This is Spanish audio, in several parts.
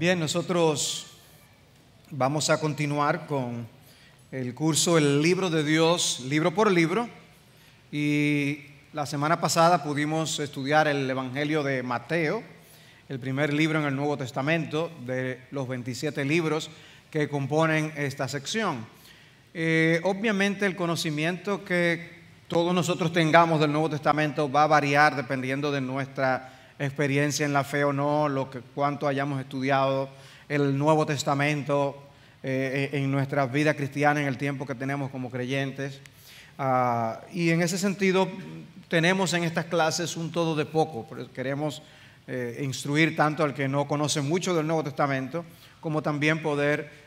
Bien, nosotros vamos a continuar con el curso El libro de Dios, libro por libro. Y la semana pasada pudimos estudiar el Evangelio de Mateo, el primer libro en el Nuevo Testamento de los 27 libros que componen esta sección. Eh, obviamente el conocimiento que todos nosotros tengamos del Nuevo Testamento va a variar dependiendo de nuestra experiencia en la fe o no, lo que, cuánto hayamos estudiado el Nuevo Testamento eh, eh, en nuestra vida cristiana, en el tiempo que tenemos como creyentes. Ah, y en ese sentido, tenemos en estas clases un todo de poco, queremos eh, instruir tanto al que no conoce mucho del Nuevo Testamento, como también poder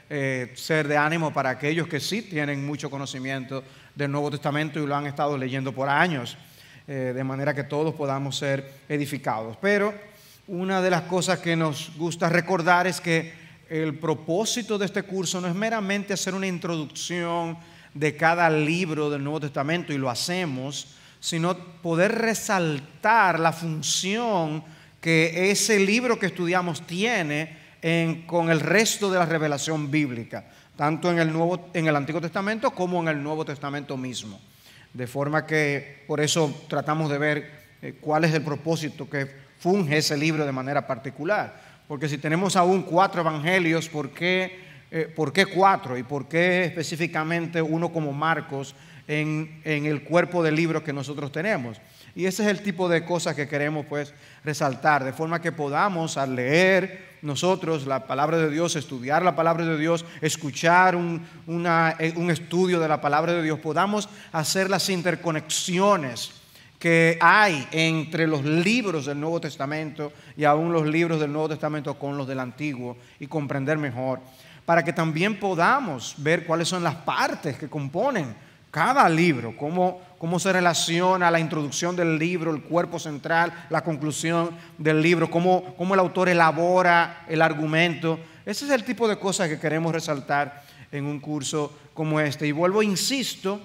ser de ánimo para aquellos que sí tienen mucho conocimiento del Nuevo Testamento y lo han estado leyendo por años. Eh, de manera que todos podamos ser edificados. Pero una de las cosas que nos gusta recordar es que el propósito de este curso no es meramente hacer una introducción de cada libro del Nuevo Testamento, y lo hacemos, sino poder resaltar la función que ese libro que estudiamos tiene con el resto de la revelación bíblica, tanto en el, Nuevo, en el Antiguo Testamento como en el Nuevo Testamento mismo. De forma que por eso tratamos de ver eh, cuál es el propósito que funge ese libro de manera particular. Porque si tenemos aún cuatro evangelios, ¿por qué, eh, cuatro? ¿Y por qué específicamente uno como Marcos en, el cuerpo de libros que nosotros tenemos? Y ese es el tipo de cosas que queremos pues resaltar, de forma que podamos al leer nosotros la palabra de Dios, estudiar la palabra de Dios, escuchar eh, un, estudio de la palabra de Dios, podamos hacer las interconexiones que hay entre los libros del Nuevo Testamento y aún los libros del Nuevo Testamento con los del Antiguo y comprender mejor, para que también podamos ver cuáles son las partes que componen cada libro, cómo, cómo se relaciona la introducción del libro, el cuerpo central, la conclusión del libro, cómo, el autor elabora el argumento. Ese es el tipo de cosas que queremos resaltar en un curso como este. Y vuelvo, insisto,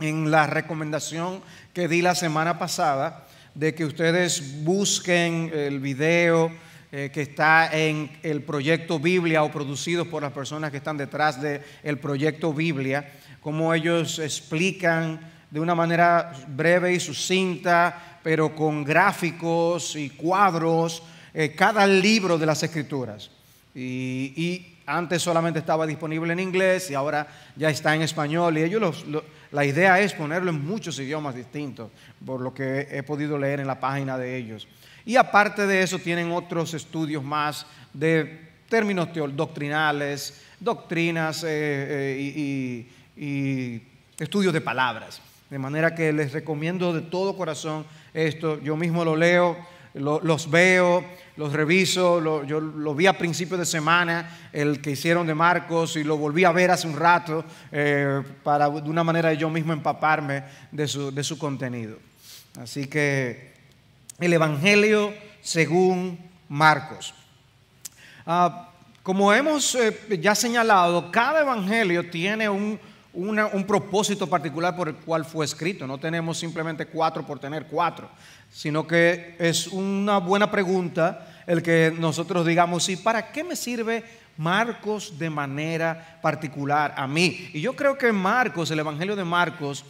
en la recomendación que di la semana pasada de que ustedes busquen el video eh, que está en el proyecto Biblia o producido por las personas que están detrás del el proyecto Biblia cómo ellos explican de una manera breve y sucinta, pero con gráficos y cuadros, eh, cada libro de las escrituras. Y, antes solamente estaba disponible en inglés y ahora ya está en español. Y ellos la idea es ponerlo en muchos idiomas distintos, por lo que he podido leer en la página de ellos. Y aparte de eso, tienen otros estudios más de términos doctrinales, doctrinas eh, eh, y y estudios de palabras. De manera que les recomiendo de todo corazón esto. Yo mismo lo leo, los veo, los reviso. yo lo vi a principios de semana, el que hicieron de Marcos, y lo volví a ver hace un rato eh, para de una manera yo mismo empaparme de su, contenido. Así que el Evangelio según Marcos. Ah, como hemos eh, ya señalado, cada Evangelio tiene un un propósito particular por el cual fue escrito. No tenemos simplemente cuatro por tener cuatro, sino que es una buena pregunta el que nosotros digamos, ¿y para qué me sirve Marcos de manera particular a mí? Y yo creo que Marcos, el Evangelio de Marcos,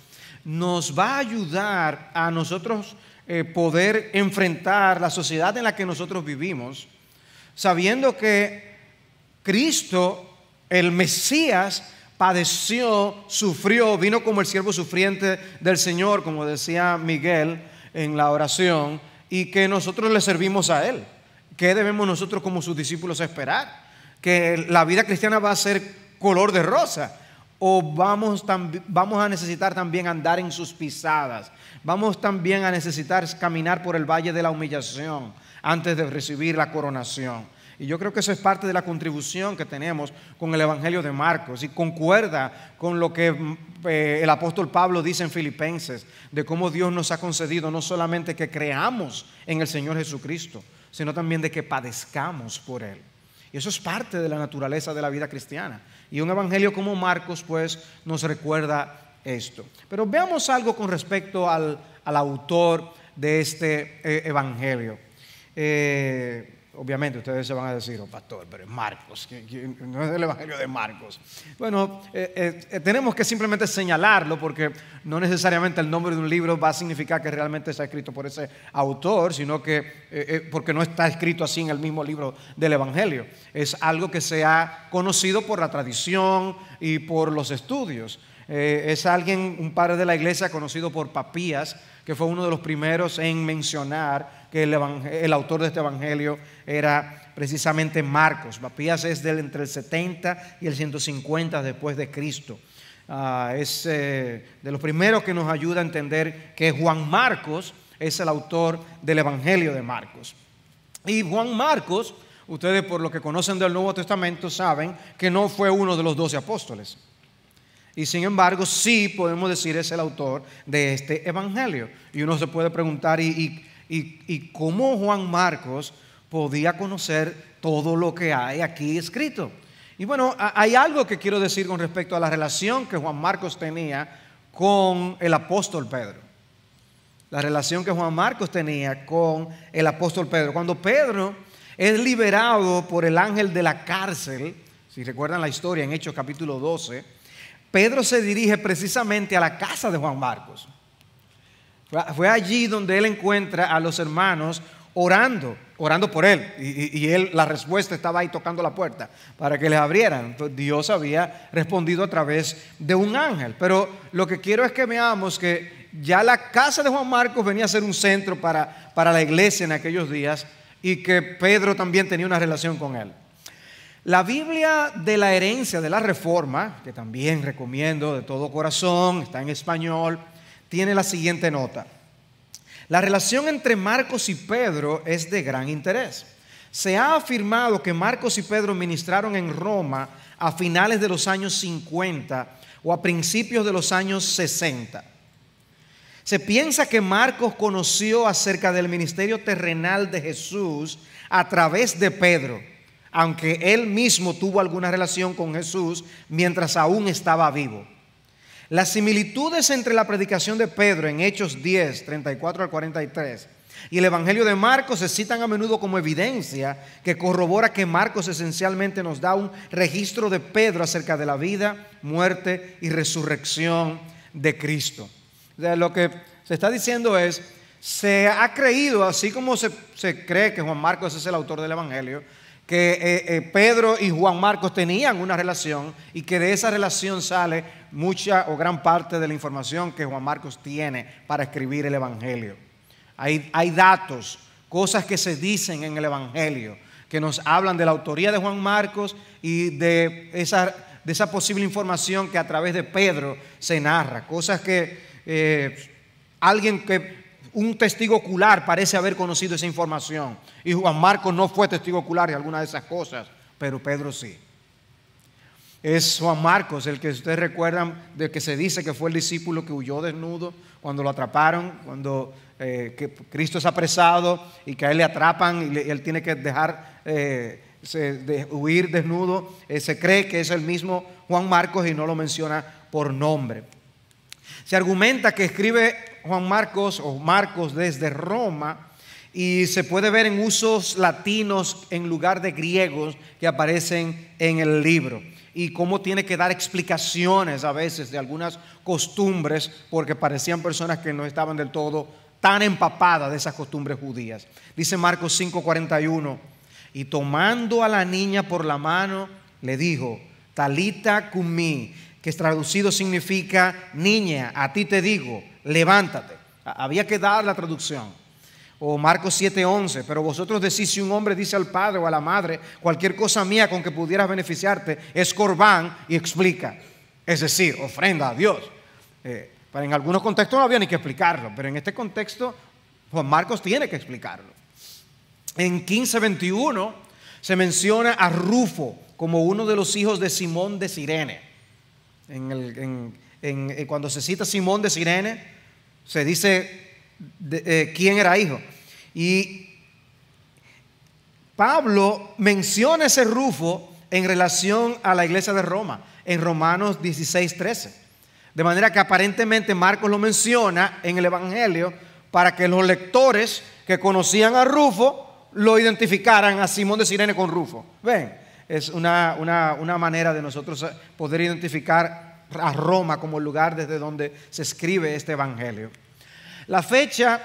nos va a ayudar a nosotros eh, poder enfrentar la sociedad en la que nosotros vivimos, sabiendo que Cristo, el Mesías, padeció, sufrió, vino como el siervo sufriente del Señor, como decía Miguel en la oración, y que nosotros le servimos a Él. ¿Qué debemos nosotros como sus discípulos esperar? Que la vida cristiana va a ser color de rosa. O vamos, vamos a necesitar también andar en sus pisadas. Vamos también a necesitar caminar por el valle de la humillación antes de recibir la coronación. Y yo creo que eso es parte de la contribución que tenemos con el Evangelio de Marcos y concuerda con lo que mm, eh, el apóstol Pablo dice en Filipenses, de cómo Dios nos ha concedido no solamente que creamos en el Señor Jesucristo, sino también de que padezcamos por Él. Y eso es parte de la naturaleza de la vida cristiana. Y un evangelio como Marcos, pues, nos recuerda esto. Pero veamos algo con respecto al, autor de este eh, evangelio. Eh, Obviamente ustedes se van a decir, oh pastor, pero es Marcos, no es el Evangelio de Marcos. Bueno, eh, eh, eh, tenemos que simplemente señalarlo porque no necesariamente el nombre de un libro va a significar que realmente está escrito por ese autor, sino que porque no está escrito así en el mismo libro del Evangelio. Es algo que se ha conocido por la tradición y por los estudios. es alguien, un padre de la iglesia conocido por Papías, que fue uno de los primeros en mencionar que el, autor de este evangelio era precisamente Marcos. Papías es del entre el 70 y el 150 después de Cristo. Ah, es eh, de los primeros que nos ayuda a entender que Juan Marcos es el autor del evangelio de Marcos. Y Juan Marcos, ustedes por lo que conocen del Nuevo Testamento saben que no fue uno de los doce apóstoles. Y sin embargo, sí podemos decir es el autor de este evangelio. Y uno se puede preguntar, ¿y, y y, cómo Juan Marcos podía conocer todo lo que hay aquí escrito. Y bueno, hay algo que quiero decir con respecto a la relación que Juan Marcos tenía con el apóstol Pedro. La relación que Juan Marcos tenía con el apóstol Pedro. Cuando Pedro es liberado por el ángel de la cárcel, si recuerdan la historia en Hechos capítulo 12, Pedro se dirige precisamente a la casa de Juan Marcos. Fue allí donde él encuentra a los hermanos orando, orando por él. Y, él, la respuesta estaba ahí tocando la puerta para que les abrieran. Dios había respondido a través de un ángel. Pero lo que quiero es que veamos que ya la casa de Juan Marcos venía a ser un centro para, para la iglesia en aquellos días y que Pedro también tenía una relación con él. La Biblia de la herencia de la Reforma, que también recomiendo de todo corazón, está en español, tiene la siguiente nota. La relación entre Marcos y Pedro es de gran interés. Se ha afirmado que Marcos y Pedro ministraron en Roma a finales de los años 50 o a principios de los años 60. Se piensa que Marcos conoció acerca del ministerio terrenal de Jesús a través de Pedro, aunque él mismo tuvo alguna relación con Jesús mientras aún estaba vivo. Las similitudes entre la predicación de Pedro en Hechos 10, 34 al 43 y el Evangelio de Marcos se citan a menudo como evidencia que corrobora que Marcos esencialmente nos da un registro de Pedro acerca de la vida, muerte y resurrección de Cristo. lo que se está diciendo es, se ha creído, así como se, se cree que Juan Marcos es el autor del Evangelio, que eh, eh, Pedro y Juan Marcos tenían una relación y que de esa relación sale mucha o gran parte de la información que Juan Marcos tiene para escribir el Evangelio. Hay, hay datos, cosas que se dicen en el Evangelio, que nos hablan de la autoría de Juan Marcos y de esa, de esa posible información que a través de Pedro se narra, cosas que eh, alguien que un testigo ocular parece haber conocido esa información. Y Juan Marcos no fue testigo ocular de alguna de esas cosas, pero Pedro sí. Es Juan Marcos, el que ustedes recuerdan, de que se dice que fue el discípulo que huyó desnudo cuando lo atraparon, cuando eh, Cristo es apresado y que a él le atrapan y, él tiene que dejar eh, huir desnudo. Eh, se cree que es el mismo Juan Marcos y no lo menciona por nombre. Se argumenta que escribe Juan Marcos o Marcos desde Roma y se puede ver en usos latinos en lugar de griegos que aparecen en el libro y cómo tiene que dar explicaciones a veces de algunas costumbres porque parecían personas que no estaban del todo tan empapadas de esas costumbres judías. Dice Marcos 5:41, y tomando a la niña por la mano, le dijo, Talita cumí, que traducido significa niña, a ti te digo, levántate. Había que dar la traducción. O Marcos 7:11, pero vosotros decís si un hombre dice al padre o a la madre, cualquier cosa mía con que pudieras beneficiarte es corbán y explica. Es decir, ofrenda a Dios. Eh, pero en algunos contextos no había ni que explicarlo, pero en este contexto Juan Marcos tiene que explicarlo. En 15:21 se menciona a Rufo como uno de los hijos de Simón de Sirene. Eh, cuando se cita Simón de Sirene, se dice eh, quién era hijo. Y Pablo menciona ese Rufo en relación a la iglesia de Roma, en Romanos 16, 13. De manera que aparentemente Marcos lo menciona en el Evangelio para que los lectores que conocían a Rufo lo identificaran a Simón de Sirene con Rufo. Ven, es una, manera de nosotros eh, poder identificar a Roma como el lugar desde donde se escribe este Evangelio. La fecha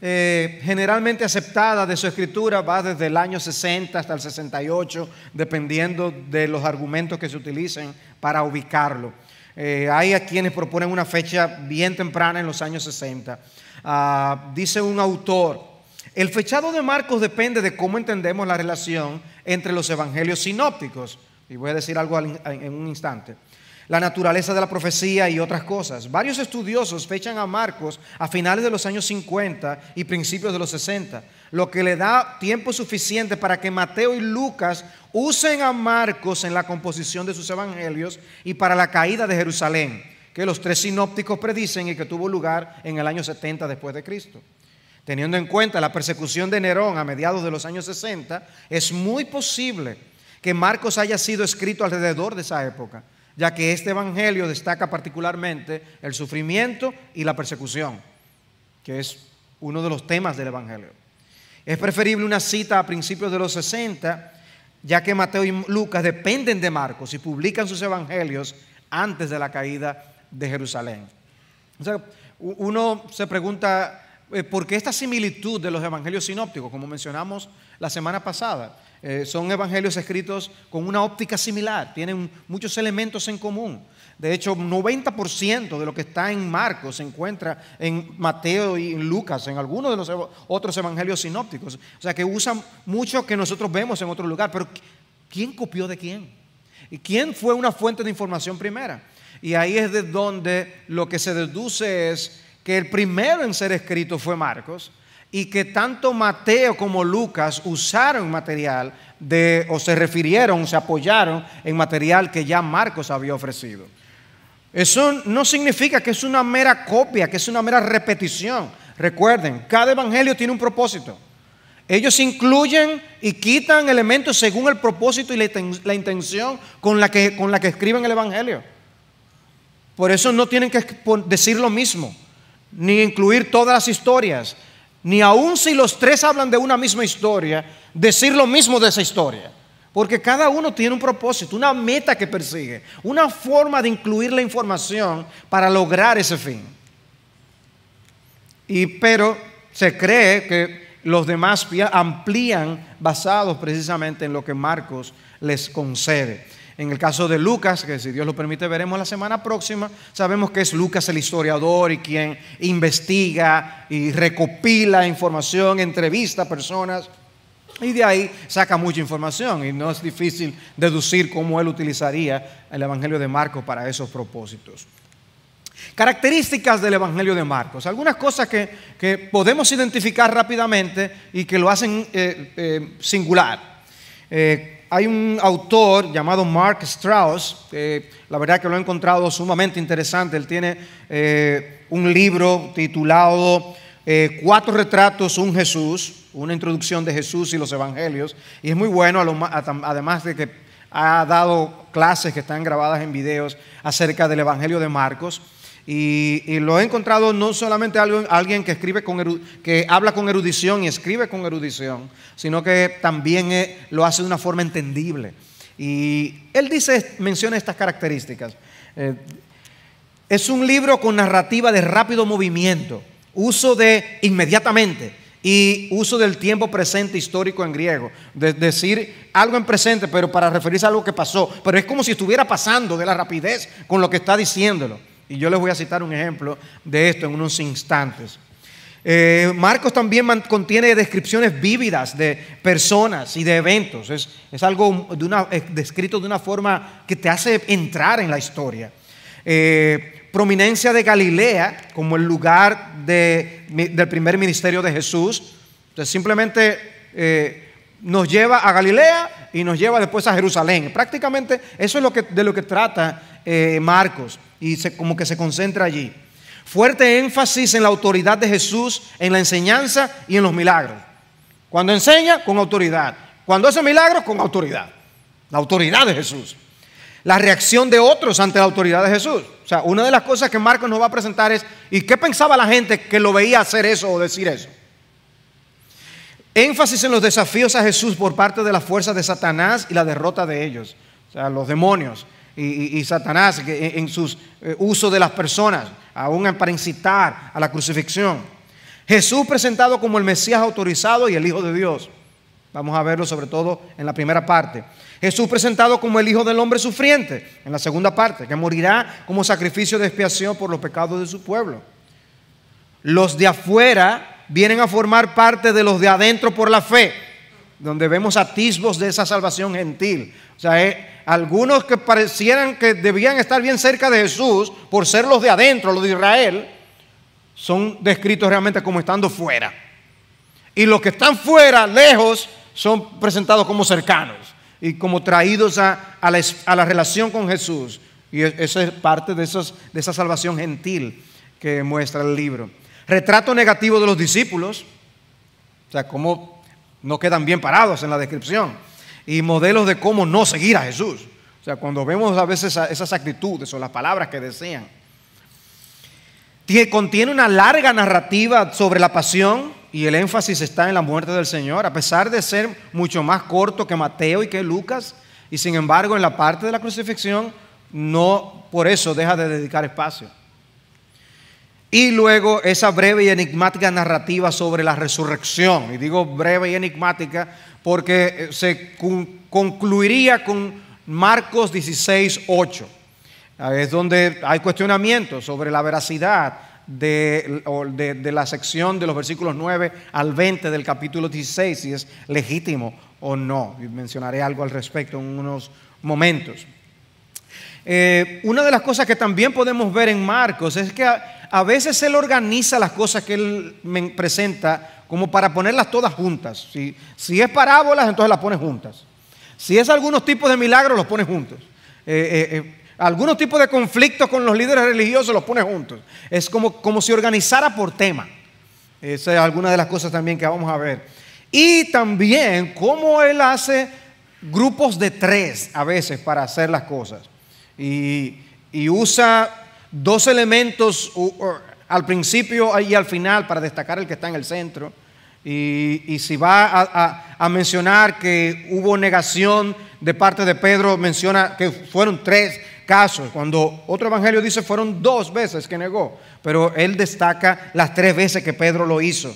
eh, generalmente aceptada de su escritura va desde el año 60 hasta el 68, dependiendo de los argumentos que se utilicen para ubicarlo. Eh, hay quienes proponen una fecha bien temprana en los años 60. Ah, dice un autor el fechado de Marcos depende de cómo entendemos la relación entre los evangelios sinópticos. Y voy a decir algo en un instante. La naturaleza de la profecía y otras cosas. Varios estudiosos fechan a Marcos a finales de los años 50 y principios de los 60, lo que le da tiempo suficiente para que Mateo y Lucas usen a Marcos en la composición de sus evangelios y para la caída de Jerusalén, que los tres sinópticos predicen y que tuvo lugar en el año 70 después de Cristo teniendo en cuenta la persecución de Nerón a mediados de los años 60, es muy posible que Marcos haya sido escrito alrededor de esa época, ya que este Evangelio destaca particularmente el sufrimiento y la persecución, que es uno de los temas del Evangelio. Es preferible una cita a principios de los 60, ya que Mateo y Lucas dependen de Marcos y publican sus Evangelios antes de la caída de Jerusalén. uno se pregunta eh, porque esta similitud de los evangelios sinópticos, como mencionamos la semana pasada, eh, son evangelios escritos con una óptica similar, tienen muchos elementos en común. De hecho, 90% de lo que está en Marcos se encuentra en Mateo y en Lucas, en algunos de los otros evangelios sinópticos. O sea, que usan mucho que nosotros vemos en otro lugar. Pero, ¿quién copió de quién? ¿Y quién fue una fuente de información primera? Y ahí es de donde lo que se deduce es que el primero en ser escrito fue Marcos y que tanto Mateo como Lucas usaron material de, o se refirieron, se apoyaron en material que ya Marcos había ofrecido. Eso no significa que es una mera copia, que es una mera repetición. Recuerden, cada evangelio tiene un propósito. Ellos incluyen y quitan elementos según el propósito y la intención con la que, con la que escriben el evangelio. Por eso no tienen que decir lo mismo ni incluir todas las historias, ni aun si los tres hablan de una misma historia, decir lo mismo de esa historia. Porque cada uno tiene un propósito, una meta que persigue, una forma de incluir la información para lograr ese fin. Y pero se cree que los demás amplían basados precisamente en lo que Marcos les concede. En el caso de Lucas, que si Dios lo permite veremos la semana próxima, sabemos que es Lucas el historiador y quien investiga y recopila información, entrevista a personas. Y de ahí saca mucha información y no es difícil deducir cómo él utilizaría el Evangelio de Marcos para esos propósitos. Características del Evangelio de Marcos. Algunas cosas que, podemos identificar rápidamente y que lo hacen eh, eh, singular. Eh, hay un autor llamado Mark Strauss, la verdad que lo he encontrado sumamente interesante, él tiene eh, un libro titulado eh, Cuatro retratos, un Jesús, una introducción de Jesús y los Evangelios, y es muy bueno, además de que ha dado clases que están grabadas en videos acerca del Evangelio de Marcos. Y, lo he encontrado no solamente alguien, alguien que, escribe con que habla con erudición y escribe con erudición, sino que también eh, lo hace de una forma entendible. Y él dice, menciona estas características. Eh, es un libro con narrativa de rápido movimiento, uso de inmediatamente y uso del tiempo presente histórico en griego. De decir algo en presente, pero para referirse a algo que pasó. Pero es como si estuviera pasando de la rapidez con lo que está diciéndolo. Y yo les voy a citar un ejemplo de esto en unos instantes. Eh, Marcos también contiene descripciones vívidas de personas y de eventos. Es, algo descrito de una forma que te hace entrar en la historia. Eh, prominencia de Galilea como el lugar del primer ministerio de Jesús. Entonces simplemente eh, nos lleva a Galilea y nos lleva después a Jerusalén. Prácticamente eso es lo que, de lo que trata eh, Marcos y como que se concentra allí. Fuerte énfasis en la autoridad de Jesús, en la enseñanza y en los milagros. Cuando enseña, con autoridad. Cuando hace milagros, con autoridad. La autoridad de Jesús. La reacción de otros ante la autoridad de Jesús. O sea, una de las cosas que Marcos nos va a presentar es, ¿y qué pensaba la gente que lo veía hacer eso o decir eso? Énfasis en los desafíos a Jesús por parte de las fuerzas de Satanás y la derrota de ellos, o sea, los demonios y, Satanás en, su sus eh, usos de las personas, aún para incitar a la crucifixión. Jesús presentado como el Mesías autorizado y el Hijo de Dios. Vamos a verlo sobre todo en la primera parte. Jesús presentado como el Hijo del Hombre sufriente, en la segunda parte, que morirá como sacrificio de expiación por los pecados de su pueblo. Los de afuera vienen a formar parte de los de adentro por la fe, donde vemos atisbos de esa salvación gentil. O sea, algunos que parecieran que debían estar bien cerca de Jesús por ser los de adentro, los de Israel, son descritos realmente como estando fuera. Y los que están fuera, lejos, son presentados como cercanos y como traídos a, la, relación con Jesús. Y e, esa es parte de, de esa salvación gentil que muestra el libro. Retrato negativo de los discípulos, o sea, cómo no quedan bien parados en la descripción y modelos de cómo no seguir a Jesús. O sea, cuando vemos a veces esas actitudes o las palabras que decían. Contiene una larga narrativa sobre la pasión y el énfasis está en la muerte del Señor, a pesar de ser mucho más corto que Mateo y que Lucas. Y sin embargo, en la parte de la crucifixión, no por eso deja de dedicar espacio. Y luego esa breve y enigmática narrativa sobre la resurrección. Y digo breve y enigmática porque eh, se concluiría con Marcos 16, 8. Es donde hay cuestionamientos sobre la veracidad de, la sección de los versículos 9 al 20 del capítulo 16, si es legítimo o no. Mencionaré algo al respecto en unos momentos. Eh, una de las cosas que también podemos ver en Marcos es que a veces Él organiza las cosas que Él me presenta como para ponerlas todas juntas. Si, es parábolas, entonces las pone juntas. Si es algunos tipos de milagros, los pone juntos. Eh, eh, eh, algunos tipos de conflictos con los líderes religiosos, los pone juntos. Es como, como si organizara por tema. Esa es alguna de las cosas también que vamos a ver. Y también cómo Él hace grupos de tres a veces para hacer las cosas. Y, y usa dos elementos al principio y al final para destacar el que está en el centro. Y, si va a, mencionar que hubo negación de parte de Pedro, menciona que fueron tres casos. Cuando otro evangelio dice fueron dos veces que negó, pero él destaca las tres veces que Pedro lo hizo.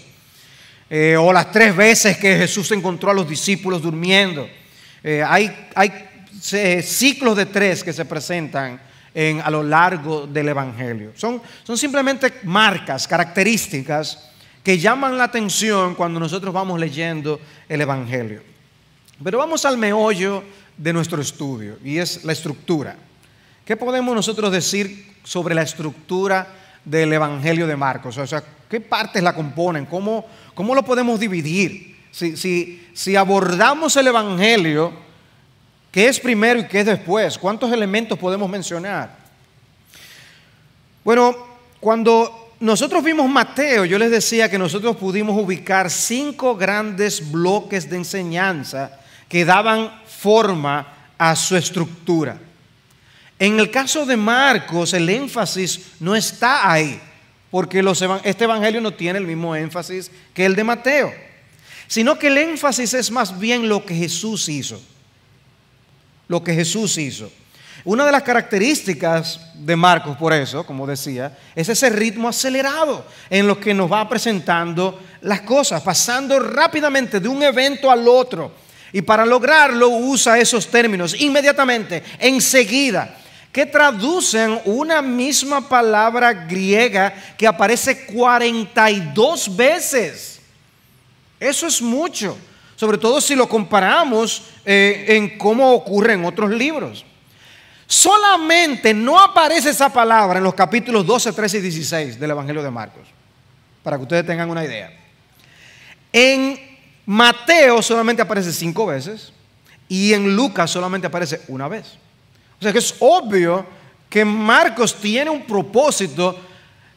Eh, o las tres veces que Jesús encontró a los discípulos durmiendo. Eh, hay, hay eh, ciclos de tres que se presentan en, a lo largo del Evangelio. Son, son simplemente marcas, características que llaman la atención cuando nosotros vamos leyendo el Evangelio. Pero vamos al meollo de nuestro estudio y es la estructura. ¿Qué podemos nosotros decir sobre la estructura del Evangelio de Marcos? O sea, ¿qué partes la componen? ¿Cómo, cómo lo podemos dividir? si abordamos el Evangelio ¿Qué es primero y qué es después? ¿Cuántos elementos podemos mencionar? Bueno, cuando nosotros vimos Mateo, yo les decía que nosotros pudimos ubicar cinco grandes bloques de enseñanza que daban forma a su estructura. En el caso de Marcos, el énfasis no está ahí, porque este evangelio no tiene el mismo énfasis que el de Mateo, sino que el énfasis es más bien lo que Jesús hizo lo que Jesús hizo. Una de las características de Marcos, por eso, como decía, es ese ritmo acelerado en lo que nos va presentando las cosas, pasando rápidamente de un evento al otro. Y para lograrlo usa esos términos inmediatamente, enseguida, que traducen una misma palabra griega que aparece 42 veces. Eso es mucho sobre todo si lo comparamos eh, en cómo ocurre en otros libros. Solamente no aparece esa palabra en los capítulos 12, 13 y 16 del Evangelio de Marcos, para que ustedes tengan una idea. En Mateo solamente aparece cinco veces y en Lucas solamente aparece una vez. O sea que es obvio que Marcos tiene un propósito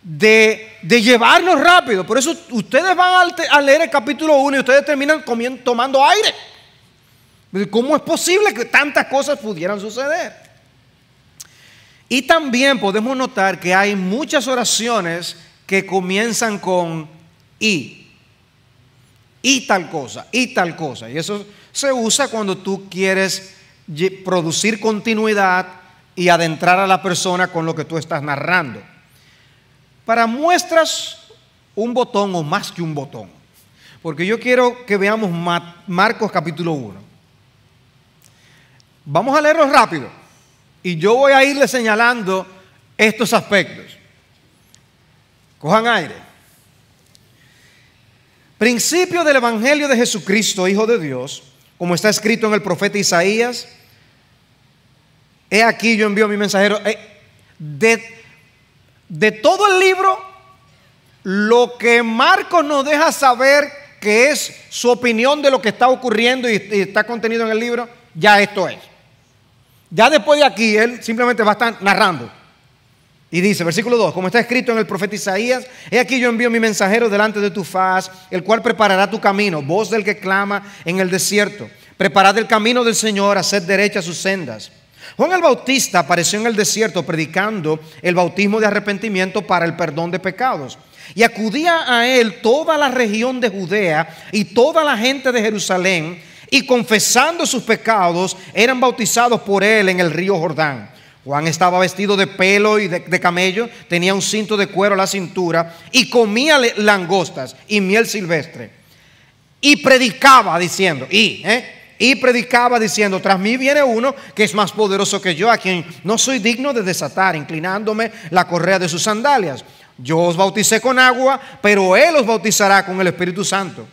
de, de, llevarnos rápido. Por eso ustedes van a, leer el capítulo 1 y ustedes terminan tomando aire. ¿Cómo es posible que tantas cosas pudieran suceder? Y también podemos notar que hay muchas oraciones que comienzan con y. Y tal cosa, y tal cosa. Y eso se usa cuando tú quieres producir continuidad y adentrar a la persona con lo que tú estás narrando. Para muestras, un botón o más que un botón. Porque yo quiero que veamos Marcos capítulo 1. Vamos a leerlo rápido. Y yo voy a irle señalando estos aspectos. Cojan aire. Principio del Evangelio de Jesucristo, Hijo de Dios, como está escrito en el profeta Isaías. He aquí yo envío mi mensajero. Eh, de de todo el libro, lo que Marcos nos deja saber que es su opinión de lo que está ocurriendo y, está contenido en el libro, ya esto es. Ya después de aquí, él simplemente va a estar narrando. Y dice, versículo 2, como está escrito en el profeta Isaías, he aquí yo envío mi mensajero delante de tu faz, el cual preparará tu camino, voz del que clama en el desierto. Preparad el camino del Señor, haced derecha sus sendas. Juan el Bautista apareció en el desierto predicando el bautismo de arrepentimiento para el perdón de pecados. Y acudía a él toda la región de Judea y toda la gente de Jerusalén, y confesando sus pecados, eran bautizados por él en el río Jordán. Juan estaba vestido de pelo y de, camello, tenía un cinto de cuero a la cintura y comía langostas y miel silvestre. Y predicaba diciendo, y, ¿eh? y predicaba diciendo, tras mí viene uno que es más poderoso que yo, a quien no soy digno de desatar, inclinándome la correa de sus sandalias. Yo os bauticé con agua, pero él os bautizará con el Espíritu Santo.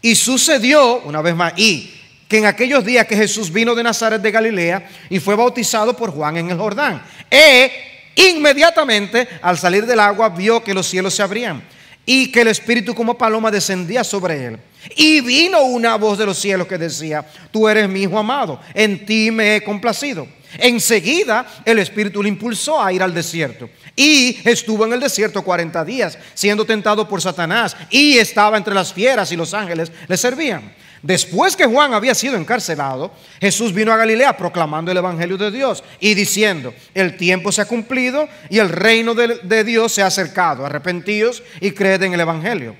Y sucedió, una vez más, y que en aquellos días que Jesús vino de Nazaret de Galilea y fue bautizado por Juan en el Jordán, e inmediatamente al salir del agua vio que los cielos se abrían y que el Espíritu como paloma descendía sobre él. Y vino una voz de los cielos que decía, tú eres mi hijo amado, en ti me he complacido. Enseguida el Espíritu le impulsó a ir al desierto. Y estuvo en el desierto 40 días, siendo tentado por Satanás. Y estaba entre las fieras y los ángeles le servían. Después que Juan había sido encarcelado, Jesús vino a Galilea proclamando el Evangelio de Dios y diciendo, el tiempo se ha cumplido y el reino de, Dios se ha acercado. Arrepentíos y creed en el Evangelio.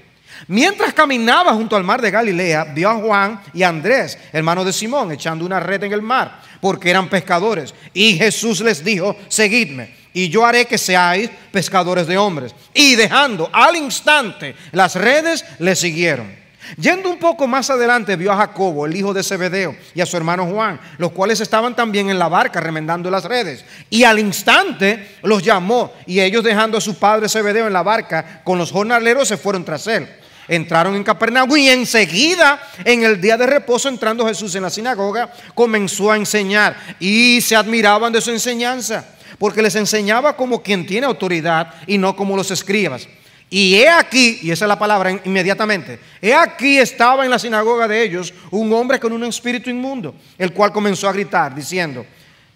Mientras caminaba junto al mar de Galilea, vio a Juan y a Andrés, hermano de Simón, echando una red en el mar, porque eran pescadores. Y Jesús les dijo, seguidme, y yo haré que seáis pescadores de hombres. Y dejando al instante las redes, le siguieron. Yendo un poco más adelante, vio a Jacobo, el hijo de Zebedeo, y a su hermano Juan, los cuales estaban también en la barca remendando las redes. Y al instante los llamó, y ellos dejando a su padre Zebedeo en la barca con los jornaleros se fueron tras él. Entraron en Capernaum y enseguida, en el día de reposo, entrando Jesús en la sinagoga, comenzó a enseñar y se admiraban de su enseñanza, porque les enseñaba como quien tiene autoridad y no como los escribas. Y he aquí, y esa es la palabra inmediatamente, he aquí estaba en la sinagoga de ellos un hombre con un espíritu inmundo, el cual comenzó a gritar diciendo,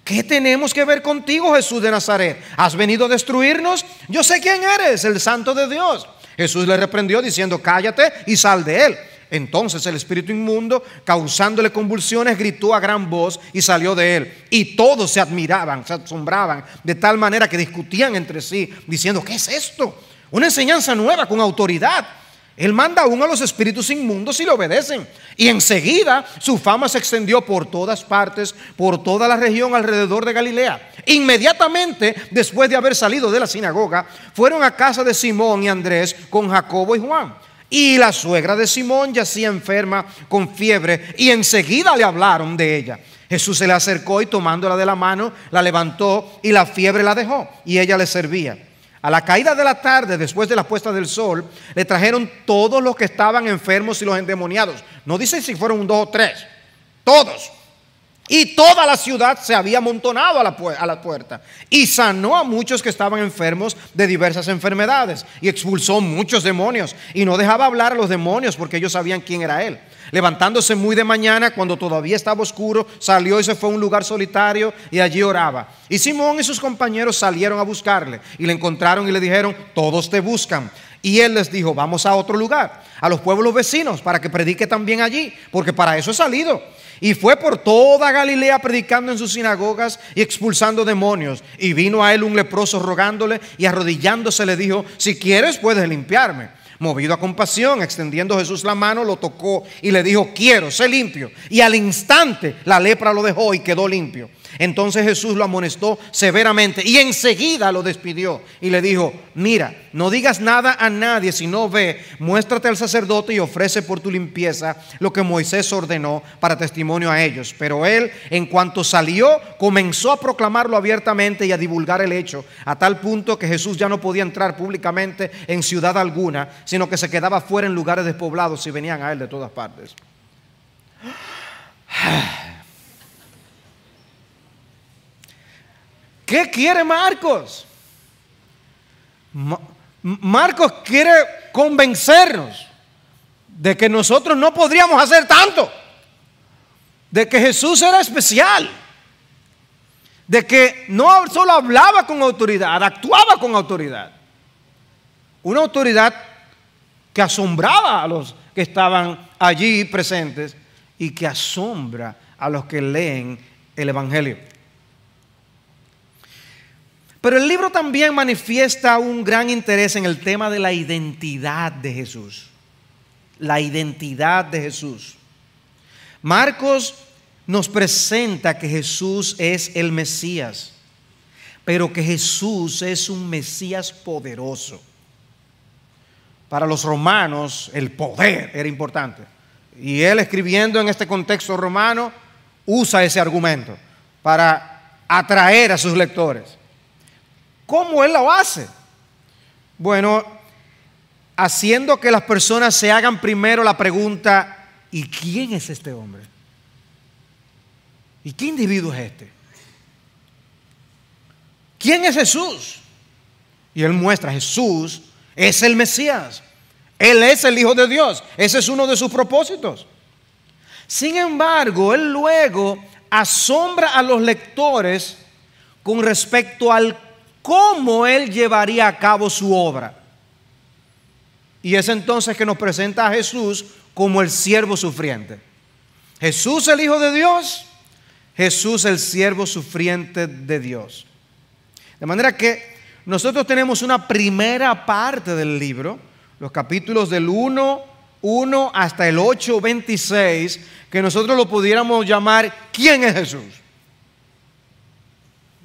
¿qué tenemos que ver contigo Jesús de Nazaret? ¿Has venido a destruirnos? Yo sé quién eres, el santo de Dios. Jesús le reprendió diciendo, cállate y sal de él. Entonces el espíritu inmundo, causándole convulsiones, gritó a gran voz y salió de él. Y todos se admiraban, se asombraban, de tal manera que discutían entre sí, diciendo, ¿qué es esto? Una enseñanza nueva con autoridad. Él manda aún a los espíritus inmundos y le obedecen. Y enseguida su fama se extendió por todas partes, por toda la región alrededor de Galilea. Inmediatamente después de haber salido de la sinagoga, fueron a casa de Simón y Andrés con Jacobo y Juan. Y la suegra de Simón yacía enferma con fiebre y enseguida le hablaron de ella. Jesús se le acercó y tomándola de la mano, la levantó y la fiebre la dejó y ella le servía. A la caída de la tarde, después de la puesta del sol, le trajeron todos los que estaban enfermos y los endemoniados. No dice si fueron un dos o tres, todos. Y toda la ciudad se había amontonado a la, a la, puerta. Y sanó a muchos que estaban enfermos de diversas enfermedades. Y expulsó muchos demonios. Y no dejaba hablar a los demonios porque ellos sabían quién era él. Levantándose muy de mañana, cuando todavía estaba oscuro, salió y se fue a un lugar solitario y allí oraba. Y Simón y sus compañeros salieron a buscarle y le encontraron y le dijeron, todos te buscan. Y él les dijo, vamos a otro lugar, a los pueblos vecinos, para que predique también allí, porque para eso he salido. Y fue por toda Galilea predicando en sus sinagogas y expulsando demonios. Y vino a él un leproso rogándole y arrodillándose le dijo, si quieres puedes limpiarme. Movido a compasión, extendiendo Jesús la mano, lo tocó y le dijo, quiero, sé limpio. Y al instante la lepra lo dejó y quedó limpio. Entonces Jesús lo amonestó severamente y enseguida lo despidió y le dijo, mira, no digas nada a nadie, sino ve, muéstrate al sacerdote y ofrece por tu limpieza lo que Moisés ordenó para testimonio a ellos. Pero él, en cuanto salió, comenzó a proclamarlo abiertamente y a divulgar el hecho, a tal punto que Jesús ya no podía entrar públicamente en ciudad alguna, sino que se quedaba fuera en lugares despoblados y venían a él de todas partes. ¿Qué quiere Marcos? Marcos quiere convencernos de que nosotros no podríamos hacer tanto, de que Jesús era especial, de que no solo hablaba con autoridad, actuaba con autoridad. Una autoridad que asombraba a los que estaban allí presentes y que asombra a los que leen el Evangelio. Pero el libro también manifiesta un gran interés en el tema de la identidad de Jesús. La identidad de Jesús. Marcos nos presenta que Jesús es el Mesías, pero que Jesús es un Mesías poderoso. Para los romanos el poder era importante. Y él escribiendo en este contexto romano usa ese argumento para atraer a sus lectores. ¿Cómo Él lo hace? Bueno, haciendo que las personas se hagan primero la pregunta, ¿y quién es este hombre? ¿Y qué individuo es este? ¿Quién es Jesús? Y él muestra, Jesús es el Mesías. Él es el Hijo de Dios. Ese es uno de sus propósitos. Sin embargo, él luego asombra a los lectores con respecto al cómo él llevaría a cabo su obra. Y es entonces que nos presenta a Jesús como el siervo sufriente. Jesús el Hijo de Dios, Jesús el siervo sufriente de Dios. De manera que nosotros tenemos una primera parte del libro, los capítulos del 1, 1 hasta el 8, 26, que nosotros lo pudiéramos llamar ¿Quién es Jesús?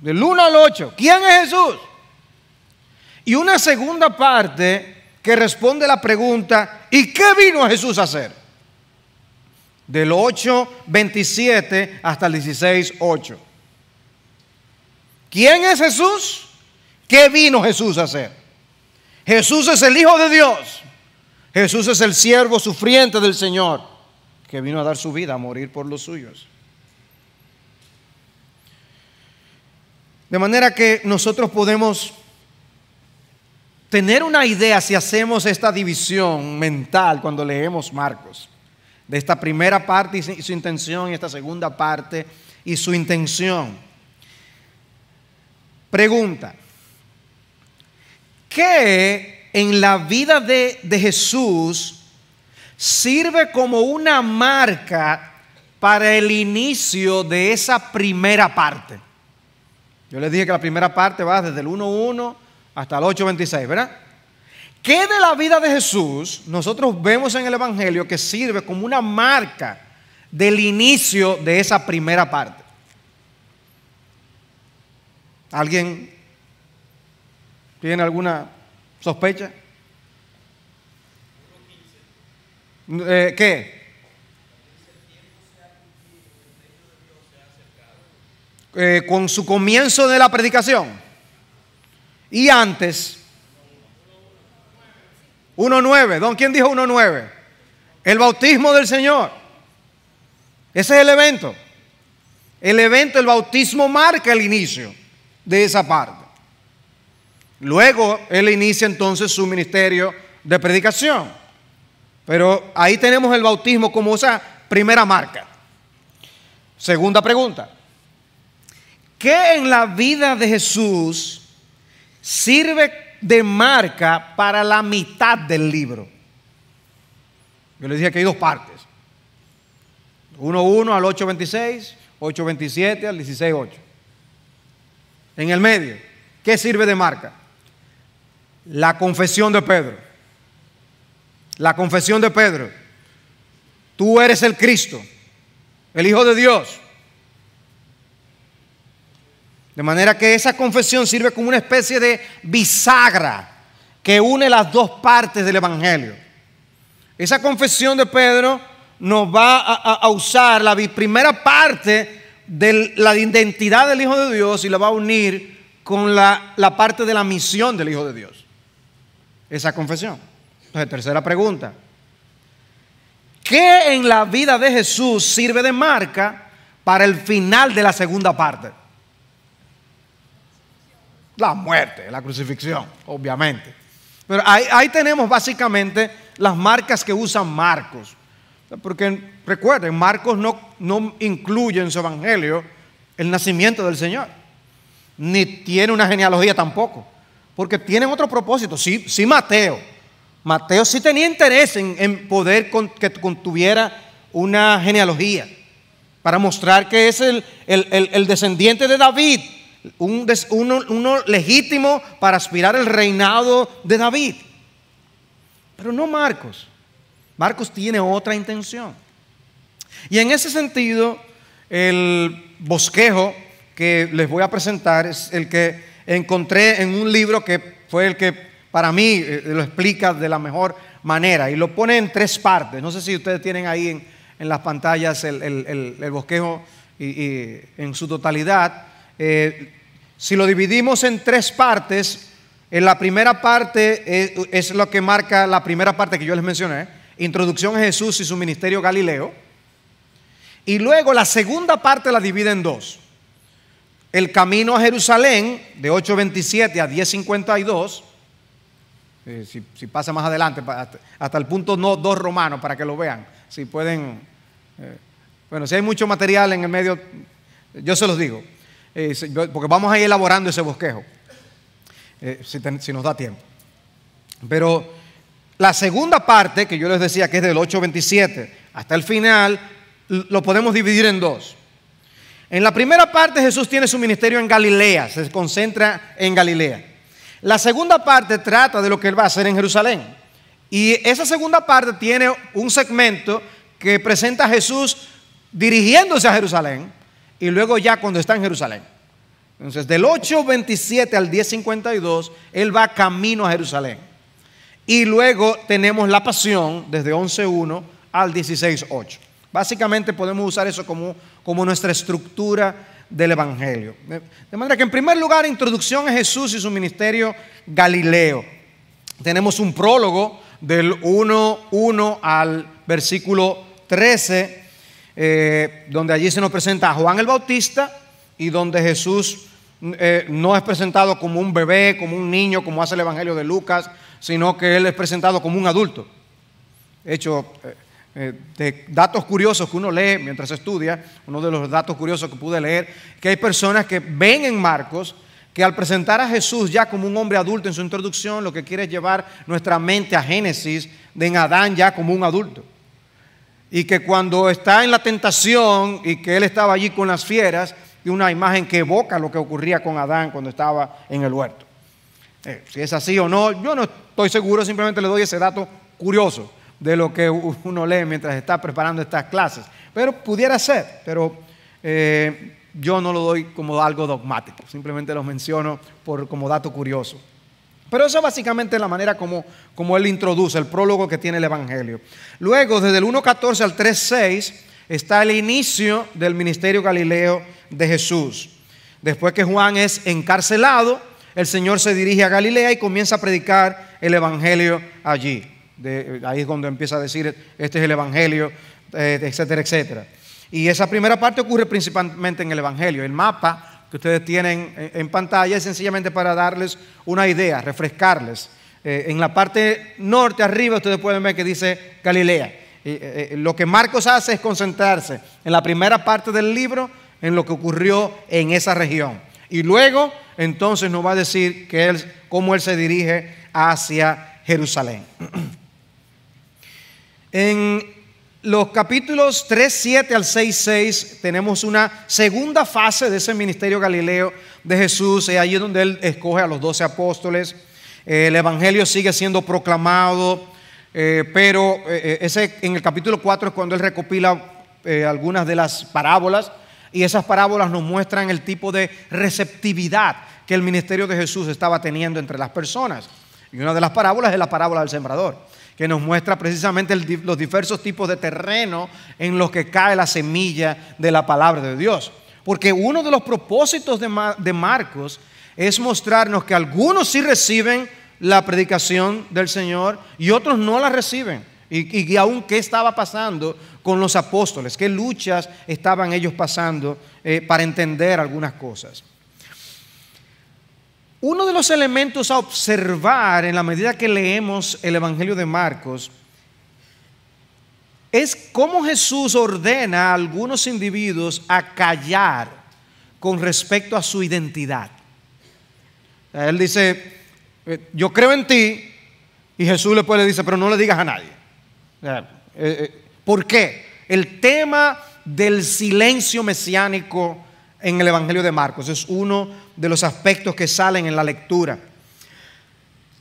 del 1 al 8. ¿Quién es Jesús? Y una segunda parte que responde la pregunta, ¿y qué vino Jesús a hacer? Del 8, 27 hasta el 16, 8. ¿Quién es Jesús? ¿Qué vino Jesús a hacer? Jesús es el Hijo de Dios. Jesús es el siervo sufriente del Señor que vino a dar su vida, a morir por los suyos. De manera que nosotros podemos tener una idea si hacemos esta división mental cuando leemos Marcos, de esta primera parte y su intención y esta segunda parte y su intención. Pregunta, ¿qué en la vida de, de Jesús sirve como una marca para el inicio de esa primera parte? Yo les dije que la primera parte va desde el 1.1 hasta el 8.26, ¿verdad? ¿Qué de la vida de Jesús nosotros vemos en el Evangelio que sirve como una marca del inicio de esa primera parte? ¿Alguien tiene alguna sospecha? Eh, ¿Qué? Eh, con su comienzo de la predicación y antes. 1.9. Don, ¿quién dijo 1.9? El bautismo del Señor. Ese es el evento. El evento, el bautismo marca el inicio de esa parte. Luego él inicia entonces su ministerio de predicación. Pero ahí tenemos el bautismo como esa primera marca. Segunda pregunta. ¿Qué en la vida de Jesús sirve de marca para la mitad del libro? Yo le dije que hay dos partes. 1-1 al 8.26, 8.27 al 16.8. En el medio, ¿qué sirve de marca? La confesión de Pedro. La confesión de Pedro. Tú eres el Cristo, el Hijo de Dios. De manera que esa confesión sirve como una especie de bisagra que une las dos partes del Evangelio. Esa confesión de Pedro nos va a, usar la primera parte de la identidad del Hijo de Dios y la va a unir con la, la parte de la misión del Hijo de Dios. Esa confesión. Entonces, tercera pregunta. ¿Qué en la vida de Jesús sirve de marca para el final de la segunda parte? La muerte, la crucifixión, obviamente. Pero ahí, tenemos básicamente las marcas que usan Marcos. Porque recuerden, Marcos no, no incluye en su evangelio el nacimiento del Señor. Ni tiene una genealogía tampoco. Porque tienen otro propósito. Sí, sí Mateo. Mateo sí tenía interés en, poder que contuviera una genealogía. Para mostrar que es el descendiente de David un, uno, legítimo para aspirar el reinado de David. Pero no Marcos. Marcos tiene otra intención. Y en ese sentido, el bosquejo que les voy a presentar es el que encontré en un libro que fue el que para mí eh, lo explica de la mejor manera y lo pone en tres partes. No sé si ustedes tienen ahí en, las pantallas el, bosquejo y, y en su totalidad, eh, si lo dividimos en tres partes, en eh, la primera parte eh, es, lo que marca la primera parte que yo les mencioné, introducción a Jesús y su ministerio Galileo. Y luego la segunda parte la divide en dos. El camino a Jerusalén, de 8.27 a 10.52, si, pasa más adelante, hasta, el punto no, dos romanos, para que lo vean, si pueden... bueno, si hay mucho material en el medio, yo se los digo. Eh, porque vamos a ir elaborando ese bosquejo, eh, si, si, nos da tiempo. Pero la segunda parte, que yo les decía que es del 8.27 hasta el final, lo podemos dividir en dos. En la primera parte Jesús tiene su ministerio en Galilea, se concentra en Galilea. La segunda parte trata de lo que él va a hacer en Jerusalén. Y esa segunda parte tiene un segmento que presenta a Jesús dirigiéndose a Jerusalén, y luego ya cuando está en Jerusalén. Entonces, del 8.27 al 10.52, él va camino a Jerusalén. Y luego tenemos la pasión desde 11.1 al 16.8. Básicamente podemos usar eso como, como nuestra estructura del Evangelio. De manera que en primer lugar, introducción a Jesús y su ministerio Galileo. Tenemos un prólogo del 1.1 al versículo 13 eh, donde allí se nos presenta a Juan el Bautista y donde Jesús mm, eh, no es presentado como un bebé, como un niño, como hace el Evangelio de Lucas, sino que él es presentado como un adulto. De hecho, eh, de datos curiosos que uno lee mientras estudia, uno de los datos curiosos que pude leer, que hay personas que ven en Marcos que al presentar a Jesús ya como un hombre adulto en su introducción, lo que quiere es llevar nuestra mente a Génesis de en Adán ya como un adulto y que cuando está en la tentación y que él estaba allí con las fieras, y una imagen que evoca lo que ocurría con Adán cuando estaba en el huerto. Eh, si es así o no, yo no estoy seguro, simplemente le doy ese dato curioso de lo que uno lee mientras está preparando estas clases. Pero pudiera ser, pero eh, yo no lo doy como algo dogmático, simplemente los menciono por, como dato curioso. Pero eso básicamente la manera como, como él introduce el prólogo que tiene el Evangelio. Luego, desde el 1.14 al 3.6, está el inicio del ministerio galileo de Jesús. Después que Juan es encarcelado, el Señor se dirige a Galilea y comienza a predicar el Evangelio allí. ahí es donde empieza a decir, este es el Evangelio, eh, etcétera, etcétera. Y esa primera parte ocurre principalmente en el Evangelio. El mapa que ustedes tienen en pantalla es sencillamente para darles una idea, refrescarles. Eh, en la parte norte arriba ustedes pueden ver que dice Galilea. Eh, eh, lo que Marcos hace es concentrarse en la primera parte del libro, en lo que ocurrió en esa región. Y luego entonces nos va a decir que él, cómo él se dirige hacia Jerusalén. En los capítulos 3, 7 al 6, 6 tenemos una segunda fase de ese ministerio galileo de Jesús. Es allí donde él escoge a los doce apóstoles. Eh, el Evangelio sigue siendo proclamado, eh, pero eh, ese, en el capítulo 4 es cuando él recopila algunas de las parábolas y esas parábolas nos muestran el tipo de receptividad que el ministerio de Jesús estaba teniendo entre las personas. Y una de las parábolas es la parábola del sembrador que nos muestra precisamente los diversos tipos de terreno en los que cae la semilla de la palabra de Dios. Porque uno de los propósitos de, Marcos es mostrarnos que algunos sí reciben la predicación del Señor y otros no la reciben. Y, aún qué estaba pasando con los apóstoles, qué luchas estaban ellos pasando eh, para entender algunas cosas. Uno de los elementos a observar en la medida que leemos el Evangelio de Marcos es cómo Jesús ordena a algunos individuos a callar con respecto a su identidad. Él dice, eh, yo creo en ti, y Jesús después le dice, pero no le digas a nadie. Eh, eh, ¿Por qué? El tema del silencio mesiánico en el Evangelio de Marcos. Es uno de los aspectos que salen en la lectura.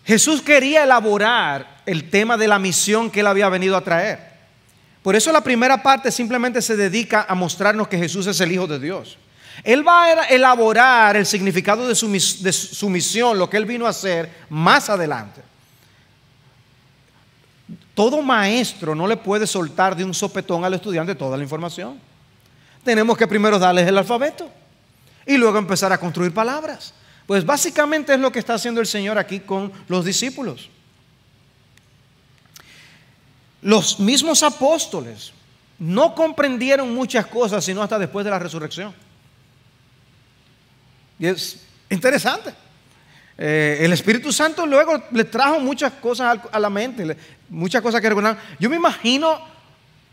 Jesús quería elaborar el tema de la misión que él había venido a traer. Por eso la primera parte simplemente se dedica a mostrarnos que Jesús es el Hijo de Dios. Él va a elaborar el significado de su, misión, lo que él vino a hacer más adelante. Todo maestro no le puede soltar de un sopetón al estudiante toda la información tenemos que primero darles el alfabeto y luego empezar a construir palabras. Pues básicamente es lo que está haciendo el Señor aquí con los discípulos. Los mismos apóstoles no comprendieron muchas cosas sino hasta después de la resurrección. Y es interesante. Eh, el Espíritu Santo luego le trajo muchas cosas a la mente, muchas cosas que recordar. Yo me imagino